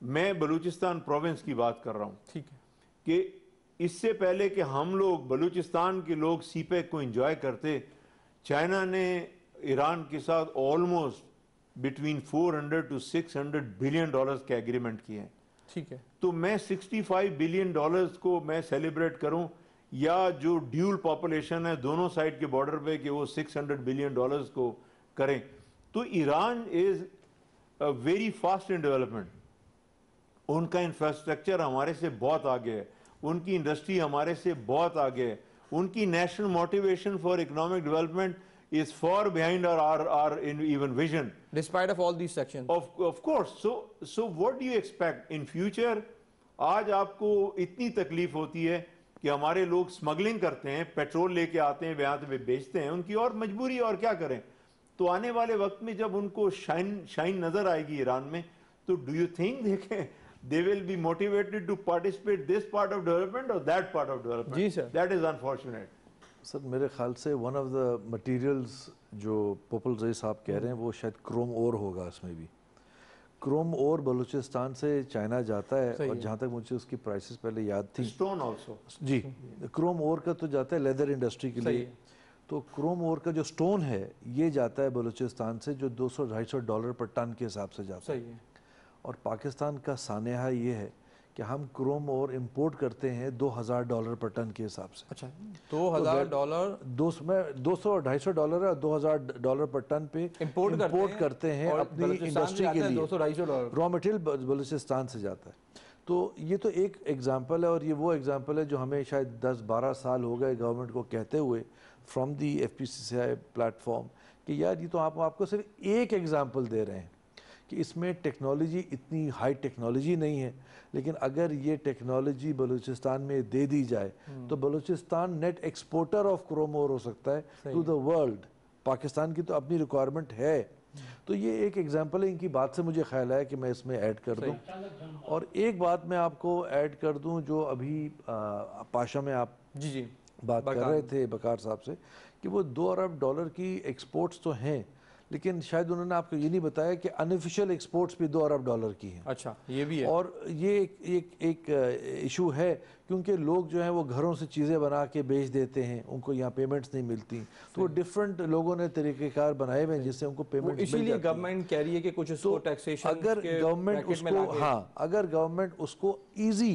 मैं बलूचिस्तान प्रोविंस की बात कर रहा हूँ ठीक है कि इससे पहले कि हम लोग बलूचिस्तान के लोग पैक e को इंजॉय करते चाइना ने ईरान के साथ almost between 400 to 600 billion dollars के एग्रीमेंट किए हैं ठीक है तो मैं 65 बिलियन डॉलर्स को मैं सेलिब्रेट करूं या जो ड्यूल पॉपुलेशन है दोनों साइड के बॉर्डर पे कि वो 600 बिलियन डॉलर्स को करें तो Iran is very fast in development उनका इंफ्रास्ट्रक्चर हमारे से बहुत आगे है उनकी इंडस्ट्री हमारे से बहुत आगे है उनकी national motivation for economic development is far behind are are are in even vision despite of all this section of of course so so what do you expect in आज आपको इतनी तकलीफ होती है कि हमारे लोग स्मगलिंग करते हैं पेट्रोल लेके आते हैं व्यात में बेचते हैं उनकी और मजबूरी और क्या करें तो आने वाले वक्त में जब उनको शाइन शाइन नजर आएगी ईरान में तो डू यू थिंक देखें they will be motivated to participate this part of development or that part of development. ji sir That is unfortunate. sir mere khayal se one of the materials jo popul ji sahab keh rahe hain wo shayad chrome ore hoga इसमें bhi chrome और बलूचिस्तान से China जाता है और जहाँ तक मुझे उसकी प्राइसेस पहले याद थी स्टोन आल्सो जी क्रोम और का तो जाता है लेदर इंडस्ट्री के लिए तो क्रोम और का जो स्टोन है ये जाता है बलूचिस्तान से जो 200-250 डॉलर पर टन के हिसाब से जाता है और पाकिस्तान का सानहा ये है कि हम क्रोम और इंपोर्ट करते हैं 2000 डॉलर पर टन के हिसाब से अच्छा तो दो हजार डॉलर दो में दो सौ ढाई सौ डॉलर दो हजार डॉलर पर टन पे इंपोर्ट करते, करते, करते हैं अपनी इंडस्ट्री के लिए दो सौ ढाई सौ डॉलर रॉ मटेरियल बलूचिस्तान से जाता है तो ये तो एक एग्ज़ाम्पल है और ये वो एग्ज़ाम्पल है जो हमें शायद 10-12 साल हो गए गवर्नमेंट को कहते हुए from the F P FPCCI platform कि यार ये तो आप आपको सिर्फ एक एग्ज़ाम्पल दे रहे हैं कि इसमें टेक्नोलॉजी इतनी हाई टेक्नोलॉजी नहीं है लेकिन अगर ये टेक्नोलॉजी बलूचिस्तान में दे दी जाए हम्म। तो Balochistan net exporter of chrome हो सकता है टू द वर्ल्ड पाकिस्तान की तो अपनी रिक्वायरमेंट है हम्म। तो ये एक एग्जांपल है इनकी बात से मुझे ख्याल आया कि मैं इसमें ऐड कर दूं और एक बात मैं आपको ऐड कर दूं जो अभी आ, पाशा में आप जी जी बात कर रहे थे बकार साहब से कि वो दो अरब डॉलर की एक्सपोर्ट्स तो हैं लेकिन शायद उन्होंने आपको ये नहीं बताया कि अनऑफिशियल एक्सपोर्ट्स भी दो अरब डॉलर की हैं अच्छा ये भी है और ये एक एक, एक इशू uh, है क्योंकि लोग जो हैं वो घरों से चीज़ें बना के बेच देते हैं उनको यहाँ पेमेंट्स नहीं मिलती तो डिफरेंट लोगों ने तरीक़ेकार बनाए हुए हैं जिससे उनको पेमेंट इसीलिए गवर्नमेंट कह रही है कि कुछ टैक्सेशन तो अगर गवर्नमेंट उसको हाँ अगर गवर्नमेंट उसको ईजी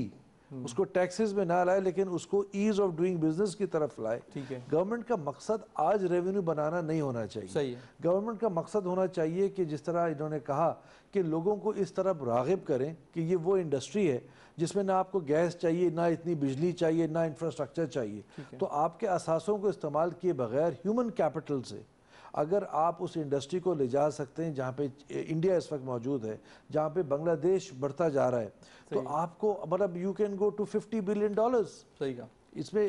हम्म। उसको टैक्सेस में ना लाए लेकिन उसको ईज ऑफ डूइंग बिजनेस की तरफ लाए ठीक है गवर्नमेंट का मकसद आज रेवेन्यू बनाना नहीं होना चाहिए सही गवर्नमेंट का मकसद होना चाहिए कि जिस तरह इन्होंने कहा कि लोगों को इस तरफ रागिब करें कि ये वो इंडस्ट्री है जिसमें ना आपको गैस चाहिए ना इतनी बिजली चाहिए ना इंफ्रास्ट्रक्चर चाहिए तो आपके असासों को इस्तेमाल किए बगैर ह्यूमन कैपिटल से अगर आप उस इंडस्ट्री को ले जा सकते हैं जहाँ पे इंडिया इस वक्त मौजूद है जहाँ पे बांग्लादेश बढ़ता जा रहा है तो आपको मतलब you can go to fifty billion dollars सही कहा इसमें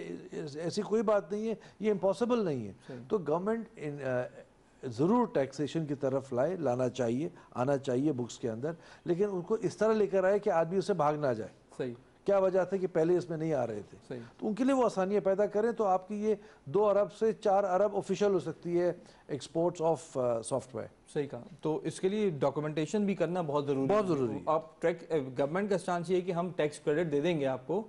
ऐसी कोई बात नहीं है ये इम्पॉसिबल नहीं है तो गवर्नमेंट ज़रूर टैक्सेशन की तरफ लाए लाना चाहिए आना चाहिए बुक्स के अंदर लेकिन उनको इस तरह लेकर आए कि आदमी उसे भाग ना जाए सही क्या वजह थी कि पहले इसमें नहीं आ रहे थे तो उनके लिए वो आसानियाँ पैदा करें तो आपकी ये दो अरब से चार अरब ऑफिशियल हो सकती है एक्सपोर्ट्स ऑफ सॉफ्टवेयर सही कहा तो इसके लिए डॉक्यूमेंटेशन भी करना बहुत ज़रूरी बहुत ज़रूरी आप ट्रैक गवर्नमेंट uh, का स्टांस ये कि हम टैक्स क्रेडिट दे देंगे आपको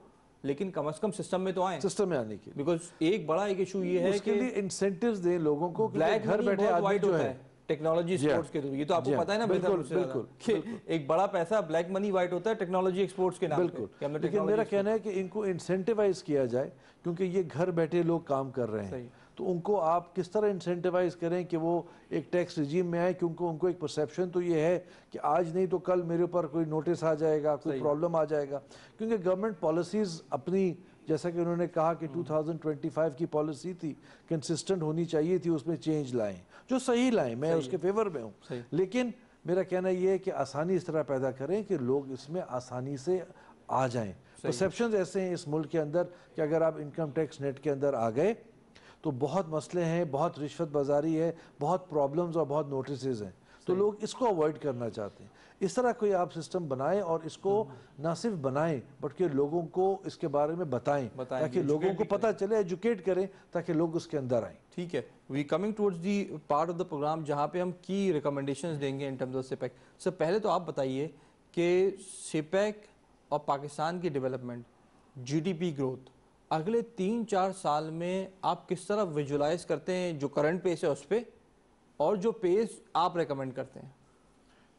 लेकिन कम अज कम सिस्टम में तो आए सिस्टम में आने की बिकॉज एक बड़ा एक इशू ये है कि लिए दें लोगों को ब्लैक घर बैठे आदमी जो है टेक्नोलॉजी एक्सपोर्ट्स के थ्रू ये तो आपको पता है ना बिल्कुल बिल्कुल एक बड़ा पैसा ब्लैक मनी व्हाइट होता है टेक्नोलॉजी एक्सपोर्ट्स के नाम बिल्कुल लेकिन मेरा कहना है कि इनको इंसेंटिवाइज किया जाए क्योंकि ये घर बैठे लोग काम कर रहे हैं तो उनको आप किस तरह इंसेंटिवाइज करें कि वो एक टैक्स रिजीम में आए क्योंकि उनको एक परसेप्शन तो ये है कि आज नहीं तो कल मेरे ऊपर कोई नोटिस आ जाएगा कोई प्रॉब्लम आ जाएगा क्योंकि गवर्नमेंट पॉलिसीज़ अपनी जैसा कि उन्होंने कहा कि 2025 हम्म। की पॉलिसी थी कंसिस्टेंट होनी चाहिए थी उसमें चेंज लाएं जो सही लाएं मैं सही उसके फेवर में हूँ लेकिन मेरा कहना यह है कि आसानी इस तरह पैदा करें कि लोग इसमें आसानी से आ जाएं परसेप्शन ऐसे हैं इस मुल्क के अंदर कि अगर आप इनकम टैक्स नेट के अंदर आ गए तो बहुत मसले हैं बहुत रिश्वत बाजारी है बहुत प्रॉब्लम्स और बहुत नोटिस हैं तो लोग इसको अवॉइड करना चाहते हैं इस तरह कोई आप सिस्टम बनाएं और इसको हम्म। ना सिर्फ बनाएं बल्कि लोगों को इसके बारे में बताएं ताकि लोगों को पता चले एजुकेट करें ताकि लोग उसके अंदर आएँ ठीक है we coming towards the part of the program जहाँ पे हम की रिकमेंडेशन देंगे in terms of CPEC sir पहले तो आप बताइए कि सिपैक और पाकिस्तान की डेवलपमेंट जी ग्रोथ अगले तीन चार साल में आप किस तरह विजुलाइज करते हैं जो करंट पेस है उस पर और जो पेज आप रेकमेंड करते हैं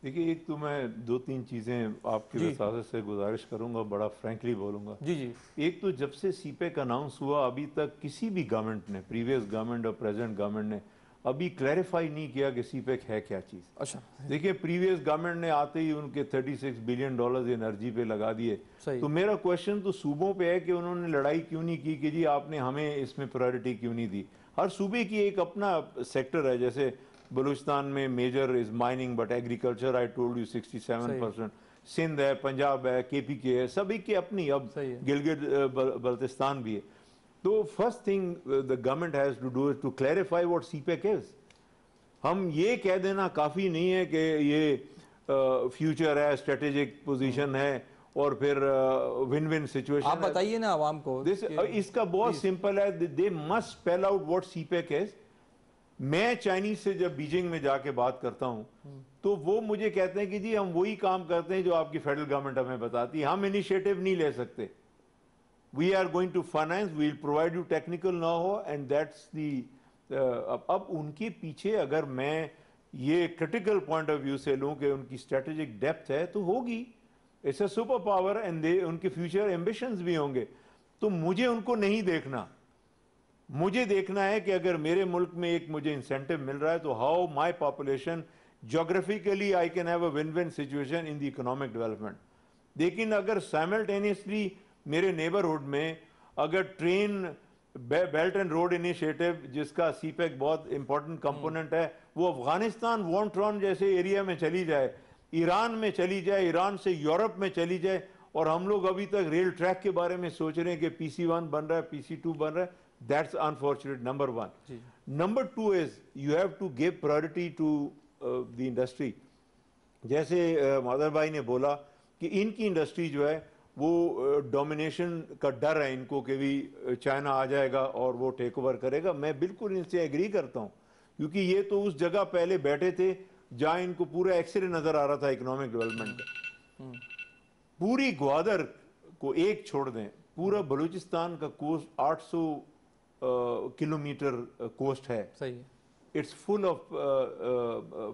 देखिए एक तो मैं दो तीन चीज़ें आपके वसात से गुजारिश करूंगा बड़ा फ्रेंकली बोलूंगा जी जी एक तो जब से सी अनाउंस e हुआ अभी तक किसी भी गवर्नमेंट ने प्रीवियस गवर्नमेंट और प्रेजेंट गवर्नमेंट ने अभी क्लैरिफाई नहीं किया कि सी e है क्या चीज़ अच्छा देखिए प्रीवियस गवर्नमेंट ने आते ही उनके 36 बिलियन डॉलर्स एनर्जी पे लगा दिए तो मेरा क्वेश्चन तो सूबों पे है कि उन्होंने लड़ाई क्यों नहीं की कि जी आपने हमें इसमें प्रायोरिटी क्यों नहीं दी हर सूबे की एक अपना सेक्टर है जैसे बलूचिस्तान में major is mining but agriculture I told you 67 percent Sindh है पंजाब है के पी के है सभी के अपनी अब गिलगित बल्तिस्तान भी है तो first thing the government has to do to clarify what pack is हम ये कह देना काफ़ी नहीं है कि ये फ्यूचर है स्ट्रेटेजिक हम्म। पोजिशन है और फिर विन विन सिचुएशन आप बताइए ना आवाम को दिस इसका बहुत सिंपल है they must spell out what pack is मैं चाइनीज से जब बीजिंग में जाके बात करता हूं तो वो मुझे कहते हैं कि जी हम वही काम करते हैं जो आपकी फेडरल गवर्नमेंट हमें बताती है हम इनिशिएटिव नहीं ले सकते we are going to finance we'll provide you technical ना हो एंड दैट्स दी अब उनके पीछे अगर मैं ये क्रिटिकल पॉइंट ऑफ व्यू से लूँ कि उनकी स्ट्रेटेजिक डेप्थ है तो होगी it's a super power and they उनके फ्यूचर एम्बिशंस भी होंगे तो मुझे उनको नहीं देखना मुझे देखना है कि अगर मेरे मुल्क में एक मुझे इंसेंटिव मिल रहा है तो how my population geographically I can have a win win situation in the economic development लेकिन अगर साइमल्टेनियसली मेरे नेबरहुड में अगर train belt and road initiative जिसका सीपैक e बहुत इंपॉर्टेंट कंपोनेंट है वो अफगानिस्तान वॉन्ट्रॉन जैसे एरिया में चली जाए ईरान में चली जाए ईरान से यूरोप में चली जाए और हम लोग अभी तक रेल ट्रैक के बारे में सोच रहे हैं कि पीसी वन बन रहा है पीसी टू बन रहा है That's unfortunate, number one. Number two is you have to give priority to uh, the industry. जैसे uh, भाई ने बोला कि इनकी इंडस्ट्री जो है वो डोमिनेशन uh, का डर है इनको कि भी चाइना uh, आ जाएगा और वो टेक ओवर करेगा मैं बिल्कुल इनसे एग्री करता हूँ क्योंकि ये तो उस जगह पहले बैठे थे जहां इनको पूरा एक्सरे नज़र आ रहा था इकोनॉमिक डेवलपमेंट का पूरी ग्वादर को एक छोड़ दें पूरा बलूचिस्तान का कोर्स 800 किलोमीटर कोस्ट है सही है it's full of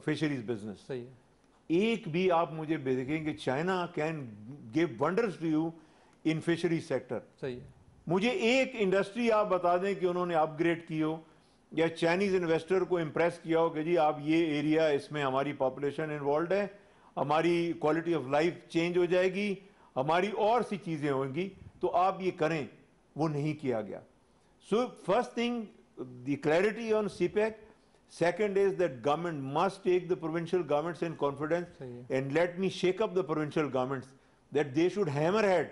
fisheries business सही है एक भी आप मुझे देखेंगे China can give wonders to you in fisheries sector सही है मुझे एक इंडस्ट्री आप बता दें कि उन्होंने अपग्रेड की हो या चाइनीज इन्वेस्टर को इम्प्रेस किया हो कि जी आप ये एरिया इसमें हमारी पॉपुलेशन इन्वॉल्व है हमारी क्वालिटी ऑफ लाइफ चेंज हो जाएगी हमारी और सी चीज़ें होंगी तो आप ये करें वो नहीं किया गया So first thing, the clarity on CPEC. Second is that government must take the provincial governments in confidence and let me shake up the provincial governments that they should hammerhead.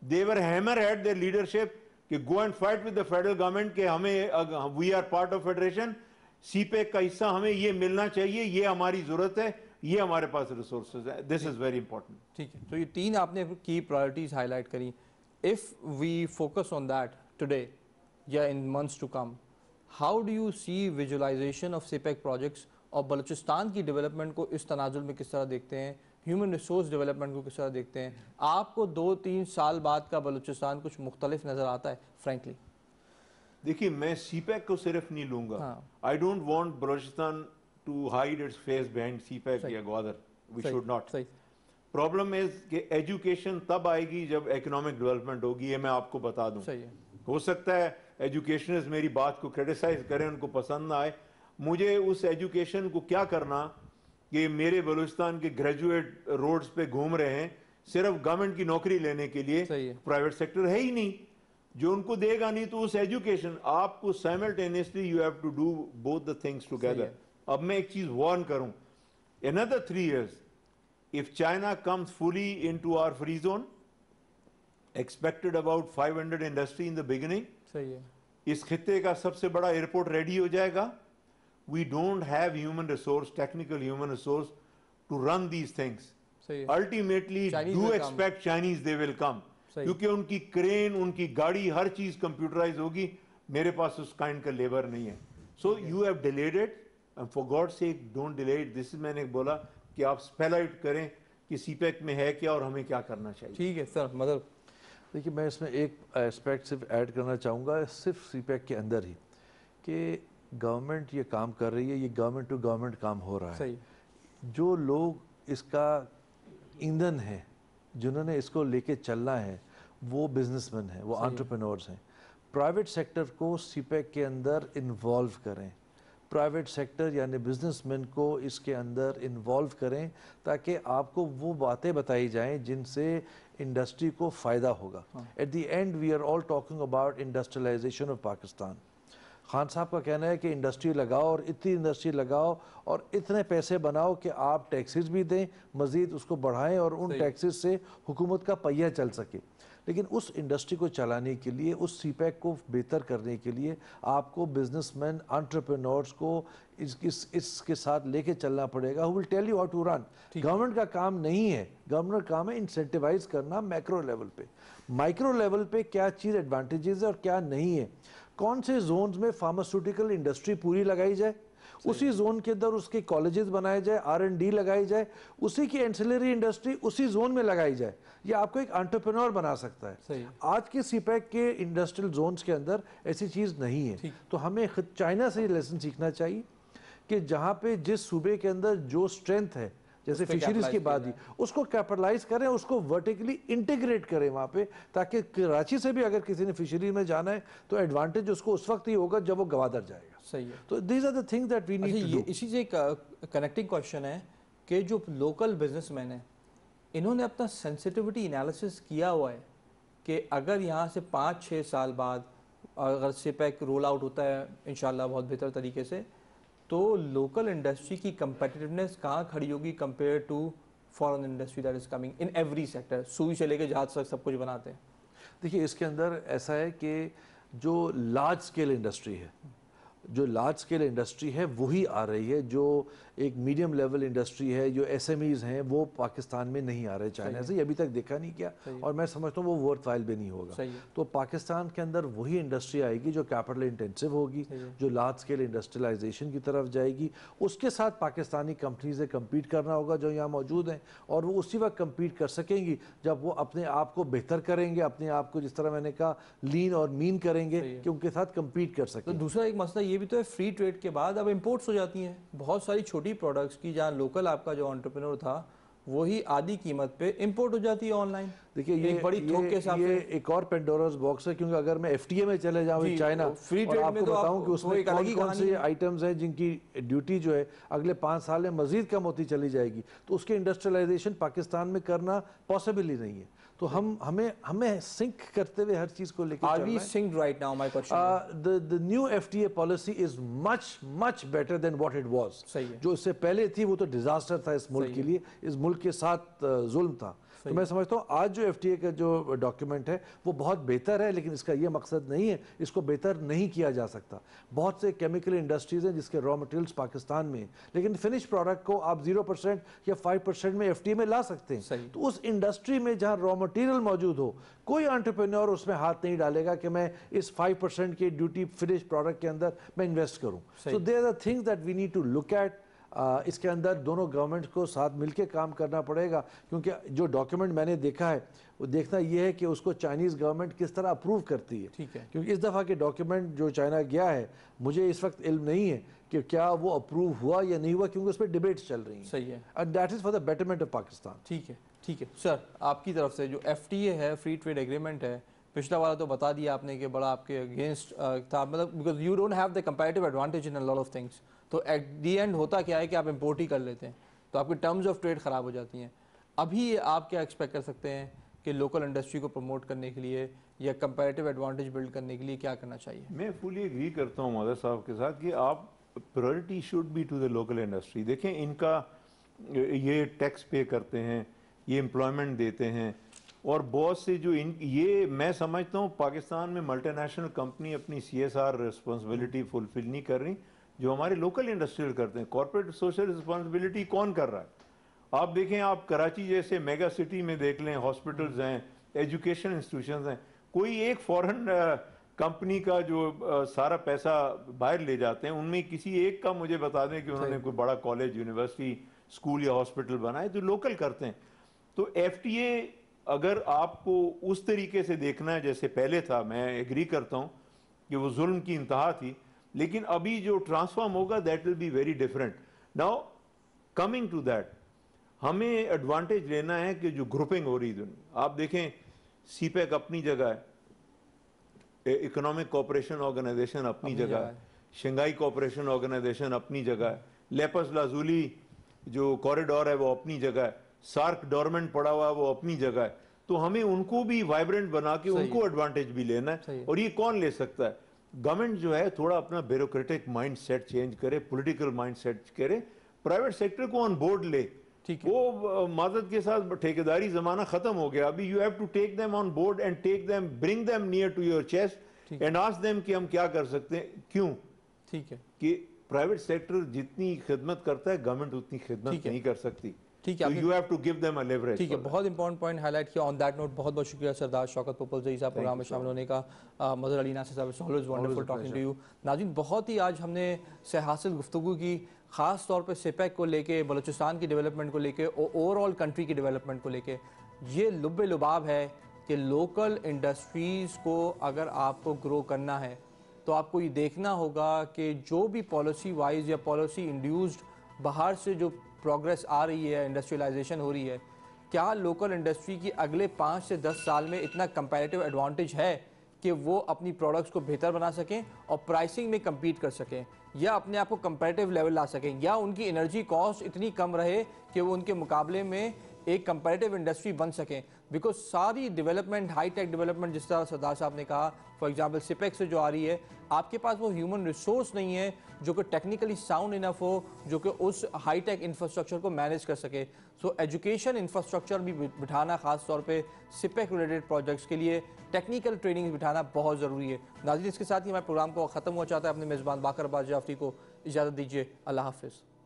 They were hammerhead their leadership कि go and fight with the federal government के हमें we are part of federation CPEC का हिस्सा हमें ये मिलना चाहिए ये हमारी जरूरत है ये हमारे पास रिसोर्सेज है दिस इज वेरी इंपॉर्टेंट ठीक है तो ये तीन आपने की प्रायोरिटीज हाईलाइट करी if we focus on that today yeah, in months to come, how do you see visualization of CPEC e projects और बलूचिस्तान की डेवलपमेंट को इस तनाजुल में किस तरह देखते हैं ह्यूमन रिसोर्स डेवलपमेंट को किस तरह देखते हैं आपको दो तीन साल बाद का बलूचिस्तान कुछ मुख्तलिफ नज़र आता है फ्रेंकली देखिए मैं सी e को सिर्फ नहीं लूंगा I don't want Balochistan to hide its face behind sea या Gwadar we should not problem is कि एजुकेशन तब आएगी जब इकोनॉमिक डेवलपमेंट होगी ये मैं आपको बता दूं हो सकता है एजुकेशनर्स मेरी बात को क्रिटिसाइज करें उनको पसंद ना आए मुझे उस एजुकेशन को क्या करना कि मेरे बलूचिस्तान के ग्रेजुएट रोड्स पे घूम रहे हैं सिर्फ गवर्नमेंट की नौकरी लेने के लिए प्राइवेट सेक्टर है ही नहीं जो उनको देगा नहीं तो उस एजुकेशन आपको simultaneously you have to do both the things together अब मैं एक चीज वॉर्न करूं other three years, if China in to are free zone expected about five hundred industry in the beginning सही है इस खत्े का सबसे बड़ा एयरपोर्ट रेडी हो जाएगा we don't have human resource technical human resource to run these things ultimately do expect Chinese they will come क्योंकि उनकी क्रेन उनकी गाड़ी हर चीज कंप्यूटराइज होगी मेरे पास उस काइंड का लेबर नहीं है so you have delayed it and for God sake don't delayed this is मैंने बोला कि आप स्पेल आउट करें कि सीपैक में है क्या और हमें क्या करना चाहिए ठीक है सर मतलब देखिए मैं इसमें एक एस्पेक्ट सिर्फ ऐड करना चाहूँगा सिर्फ सी के अंदर ही कि गवर्नमेंट ये काम कर रही है ये गवर्नमेंट टू गवर्नमेंट काम हो रहा है सही जो लोग इसका ईंधन है जिन्होंने इसको लेके चलना है वो बिजनेसमैन है वो आंट्रप्रनोर्स हैं प्राइवेट सेक्टर को सीपैक के अंदर इन्वॉल्व करें प्राइवेट सेक्टर यानी बिजनेसमैन को इसके अंदर इन्वॉल्व करें ताकि आपको वो बातें बताई जाएं जिनसे इंडस्ट्री को फ़ायदा होगा at the end we are all talking about industrialisation of Pakistan Khan sahab का कहना है कि इंडस्ट्री लगाओ और इतनी इंडस्ट्री लगाओ और इतने पैसे बनाओ कि आप टैक्सेस भी दें मज़ीद उसको बढ़ाएं और उन टैक्सेस से हुकूमत का पहिया चल सके लेकिन उस इंडस्ट्री को चलाने के लिए उस सीपैक e को बेहतर करने के लिए आपको बिजनेसमैन एंटरप्रेन्योर्स को इस, इस इसके साथ लेके चलना पड़ेगा who will tell you how to run government का काम नहीं है गवर्नमेंट का काम है इंसेंटिवाइज करना मैक्रो लेवल पे माइक्रो लेवल पे क्या चीज़ एडवांटेजेस है और क्या नहीं है कौन से जोन्स में फार्मास्यूटिकल इंडस्ट्री पूरी लगाई जाए उसी जोन के अंदर उसके कॉलेजेस बनाए जाए आर एंड डी लगाई जाए उसी की एंसिलरी इंडस्ट्री उसी जोन में लगाई जाए ये आपको एक एंटरप्रेन्योर बना सकता है आज के सीपैक e के इंडस्ट्रियल जोन्स के अंदर ऐसी चीज़ नहीं है तो हमें चाइना से लेसन सीखना चाहिए कि जहाँ पे जिस सूबे के अंदर जो स्ट्रेंथ है जैसे फिशरीज की बात ही उसको कैपिटलाइज करें उसको वर्टिकली इंटीग्रेट करें वहाँ पे ताकि कराची से भी अगर किसी ने फिशरी में जाना है तो एडवांटेज उसको उस वक्त ही होगा जब वो गवादर जाएगा सही है तो these are things that we need इसी से एक कनेक्टिंग क्वेश्चन है कि जो लोकल बिजनेसमैन है इन्होंने अपना सेंसिटिविटी एनालिसिस किया हुआ है कि अगर यहाँ से पाँच छः साल बाद अगर सिपैक रोल आउट होता है इन बहुत बेहतर तरीके से तो लोकल इंडस्ट्री की कंपेटिटिवनेस कहाँ खड़ी होगी compare to foreign industry that is coming in every sector सुई से लेकर जहाज तक सब कुछ बनाते हैं देखिए इसके अंदर ऐसा है कि जो लार्ज स्केल इंडस्ट्री है जो लार्ज स्केल इंडस्ट्री है वही आ रही है जो एक मीडियम लेवल इंडस्ट्री है जो एस हैं वो पाकिस्तान में नहीं आ रहे चाइना से अभी तक देखा नहीं किया और मैं समझता हूँ वो वर्थ फाइल भी नहीं होगा तो पाकिस्तान के अंदर वही इंडस्ट्री आएगी जो कैपिटल इंटेंसिव होगी जो लार्ज स्केल इंडस्ट्रियलाइजेशन की तरफ जाएगी उसके साथ पाकिस्तानी कंपनी से कम्पीट करना होगा जो यहाँ मौजूद हैं और वो उसी वक्त कम्पीट कर सकेंगी जब वो अपने आप को बेहतर करेंगे अपने आप को जिस तरह मैंने कहा लीन और मीन करेंगे कि उनके साथ कम्पीट कर तो सकते दूसरा एक मसला ये भी तो है फ्री ट्रेड के बाद अब इम्पोर्ट्स हो जाती हैं बहुत सारी छोटी क्वालिटी प्रोडक्ट्स की जहाँ लोकल आपका जो ऑन्टरप्रेनोर था वही आधी कीमत पे इंपोर्ट हो जाती है ऑनलाइन देखिए ये एक बड़ी थोक के साथ ये एक और पेंडोरस बॉक्स है क्योंकि अगर मैं एफटीए में चले जाऊँ चाइना फ्री ट्रेड में तो बताऊं कि उसमें कौन कौन से आइटम्स हैं जिनकी ड्यूटी जो है अगले पाँच साल में मजीद कम होती चली जाएगी तो उसके इंडस्ट्रियलाइजेशन पाकिस्तान में करना पॉसिबल ही नहीं है तो हम हमें हमें सिंक करते हुए हर चीज को लेकर are we sync right now my question the the new FTA policy is much much better than what it was जो इससे पहले थी वो तो डिजास्टर था इस मुल्क के लिए इस मुल्क के साथ uh, जुल्म था तो मैं समझता हूँ आज जो एफ का जो डॉक्यूमेंट है वो बहुत बेहतर है लेकिन इसका ये मकसद नहीं है इसको बेहतर नहीं किया जा सकता बहुत से केमिकल इंडस्ट्रीज़ हैं जिसके रॉ मटेरियल्स पाकिस्तान में लेकिन फिनिश प्रोडक्ट को आप जीरो परसेंट या फाइव परसेंट में एफ में ला सकते हैं तो उस इंडस्ट्री में जहाँ रॉ मटेरियल मौजूद हो कोई ऑन्टरप्रेन्योर उसमें हाथ नहीं डालेगा कि मैं इस फाइव परसेंट की ड्यूटी फिनिश प्रोडक्ट के अंदर मैं इन्वेस्ट करूँ so there are things that we need to look at इसके अंदर दोनों गवर्नमेंट को साथ मिलकर काम करना पड़ेगा क्योंकि जो डॉक्यूमेंट मैंने देखा है वो देखना यह है कि उसको चाइनीज़ गवर्नमेंट किस तरह अप्रूव करती है ठीक है क्योंकि इस दफ़ा के डॉक्यूमेंट जो चाइना गया है मुझे इस वक्त इल्म नहीं है कि क्या वो अप्रूव हुआ या नहीं हुआ क्योंकि उस पर डिबेट्स चल रही हैं सही है and that is for the betterment of Pakistan ठीक है ठीक है सर आपकी तरफ से जो एफ है फ्री ट्रेड एग्रीमेंट है पिछला वाला तो बता दिया आपने कि बड़ा आपके अगेंस्ट था मतलब because you don't have the comparative advantage in lot of things तो एट दी एंड होता क्या है कि आप इम्पोर्ट ही कर लेते हैं तो आपकी टर्म्स ऑफ ट्रेड ख़राब हो जाती हैं अभी आप क्या एक्सपेक्ट कर सकते हैं कि लोकल इंडस्ट्री को प्रमोट करने के लिए या कंपेरेटिव एडवांटेज बिल्ड करने के लिए क्या करना चाहिए मैं फुली एग्री करता हूँ मदर साहब के साथ कि आप priority should be to the local industry देखें इनका ये टैक्स पे करते हैं ये एम्प्लॉयमेंट देते हैं और बहुत से जो इन ये मैं समझता हूँ पाकिस्तान में मल्टीनेशनल कंपनी अपनी C S R responsibility fulfil नहीं कर रही जो हमारे लोकल इंडस्ट्रियल करते हैं कॉरपोरेट सोशल रिस्पॉन्सिबिलिटी कौन कर रहा है आप देखें आप कराची जैसे मेगा सिटी में देख लें हॉस्पिटल्स हम्म। हैं एजुकेशन इंस्टीट्यूशन हैं कोई एक फॉरेन कंपनी का जो आ, सारा पैसा बाहर ले जाते हैं उनमें किसी एक का मुझे बता दें कि उन्होंने कोई बड़ा कॉलेज यूनिवर्सिटी स्कूल या हॉस्पिटल बनाए जो लोकल करते हैं तो एफ अगर आपको उस तरीके से देखना है जैसे पहले था मैं एग्री करता हूँ कि वो जुल्म की इंतहा थी लेकिन अभी जो ट्रांसफॉर्म होगा that will be very different now coming to that हमें एडवांटेज लेना है कि जो ग्रुपिंग हो रही है आप देखें सीपेक e अपनी जगह है इकोनॉमिक कॉपरेशन ऑर्गेनाइजेशन अपनी जगह है शंघाई कॉपरेशन ऑर्गेनाइजेशन अपनी जगह है लेपस लाजूली जो कॉरिडोर है वो अपनी जगह है सार्क डॉर्मेंट पड़ा हुआ है वो अपनी जगह है तो हमें उनको भी वाइब्रेंट बना के उनको एडवांटेज भी लेना है और ये कौन ले सकता है गवर्नमेंट जो है थोड़ा अपना ब्यूरोक्रेटिक माइंड सेट चेंज करे पोलिटिकल माइंड सेट करे प्राइवेट सेक्टर को ऑन बोर्ड ले ठीक है वो मदद के साथ ठेकेदारी जमाना खत्म हो गया अभी you have to take them on board and take them bring them near to your chest and ask them कि हम क्या कर सकते हैं क्यों ठीक है कि प्राइवेट सेक्टर जितनी खिदमत करता है गवर्नमेंट उतनी खिदमत नहीं कर सकती ठीक है you have to give them a leverage ठीक है बहुत इंपॉर्टेंट पॉइंट हाईलाइट किया ऑन दैट नोट बहुत बहुत शुक्रिया सरदार शौकत पोपल जई साहब प्रोग्राम में शामिल होने का मजर Ali Nasir sahab always wonderful talking to you नाजिन बहुत ही आज हमने से हासिल गुफ्तु की खास तौर पे सिपैक को लेके बलूचिस्तान की डेवलपमेंट को लेके और ओवरऑल कंट्री की डेवलपमेंट को लेके ये लुबे लुबाब है कि लोकल इंडस्ट्रीज़ को अगर आपको ग्रो करना है तो आपको ये देखना होगा कि जो भी पॉलिसी वाइज या पॉलिसी इंड्यूस्ड बाहर से जो प्रोग्रेस आ रही है इंडस्ट्रियलाइजेशन हो रही है क्या लोकल इंडस्ट्री की अगले पाँच से दस साल में इतना कंपेरेटिव एडवांटेज है कि वो अपनी प्रोडक्ट्स को बेहतर बना सकें और प्राइसिंग में कम्पीट कर सकें या अपने आप को कंपेरेटिव लेवल ला सकें या उनकी एनर्जी कॉस्ट इतनी कम रहे कि वो उनके मुकाबले में एक कंपेरेटिव इंडस्ट्री बन सकें बिकॉज सारी डेवलपमेंट हाई टेक डेवलपमेंट जिस तरह सरदार साहब ने कहा फॉर एग्जाम्पल सिपेक से जो आ रही है आपके पास वो ह्यूमन रिसोर्स नहीं है जो कि टेक्निकली साउंड इनफ हो जो कि उस हाई टेक इंफ्रास्ट्रक्चर को मैनेज कर सके सो एजुकेशन इंफ्रास्ट्रक्चर भी बिठाना खास तौर पे सिपेक रिलेटेड प्रोजेक्ट्स के लिए टेक्निकल ट्रेनिंग बिठाना बहुत ज़रूरी है नाजी इसके साथ ही हमारे प्रोग्राम को ख़त्म हो चाहता है अपने मेज़बान बाकर बाजाफी को इजाज़त दीजिए अल्लाह हाफिज़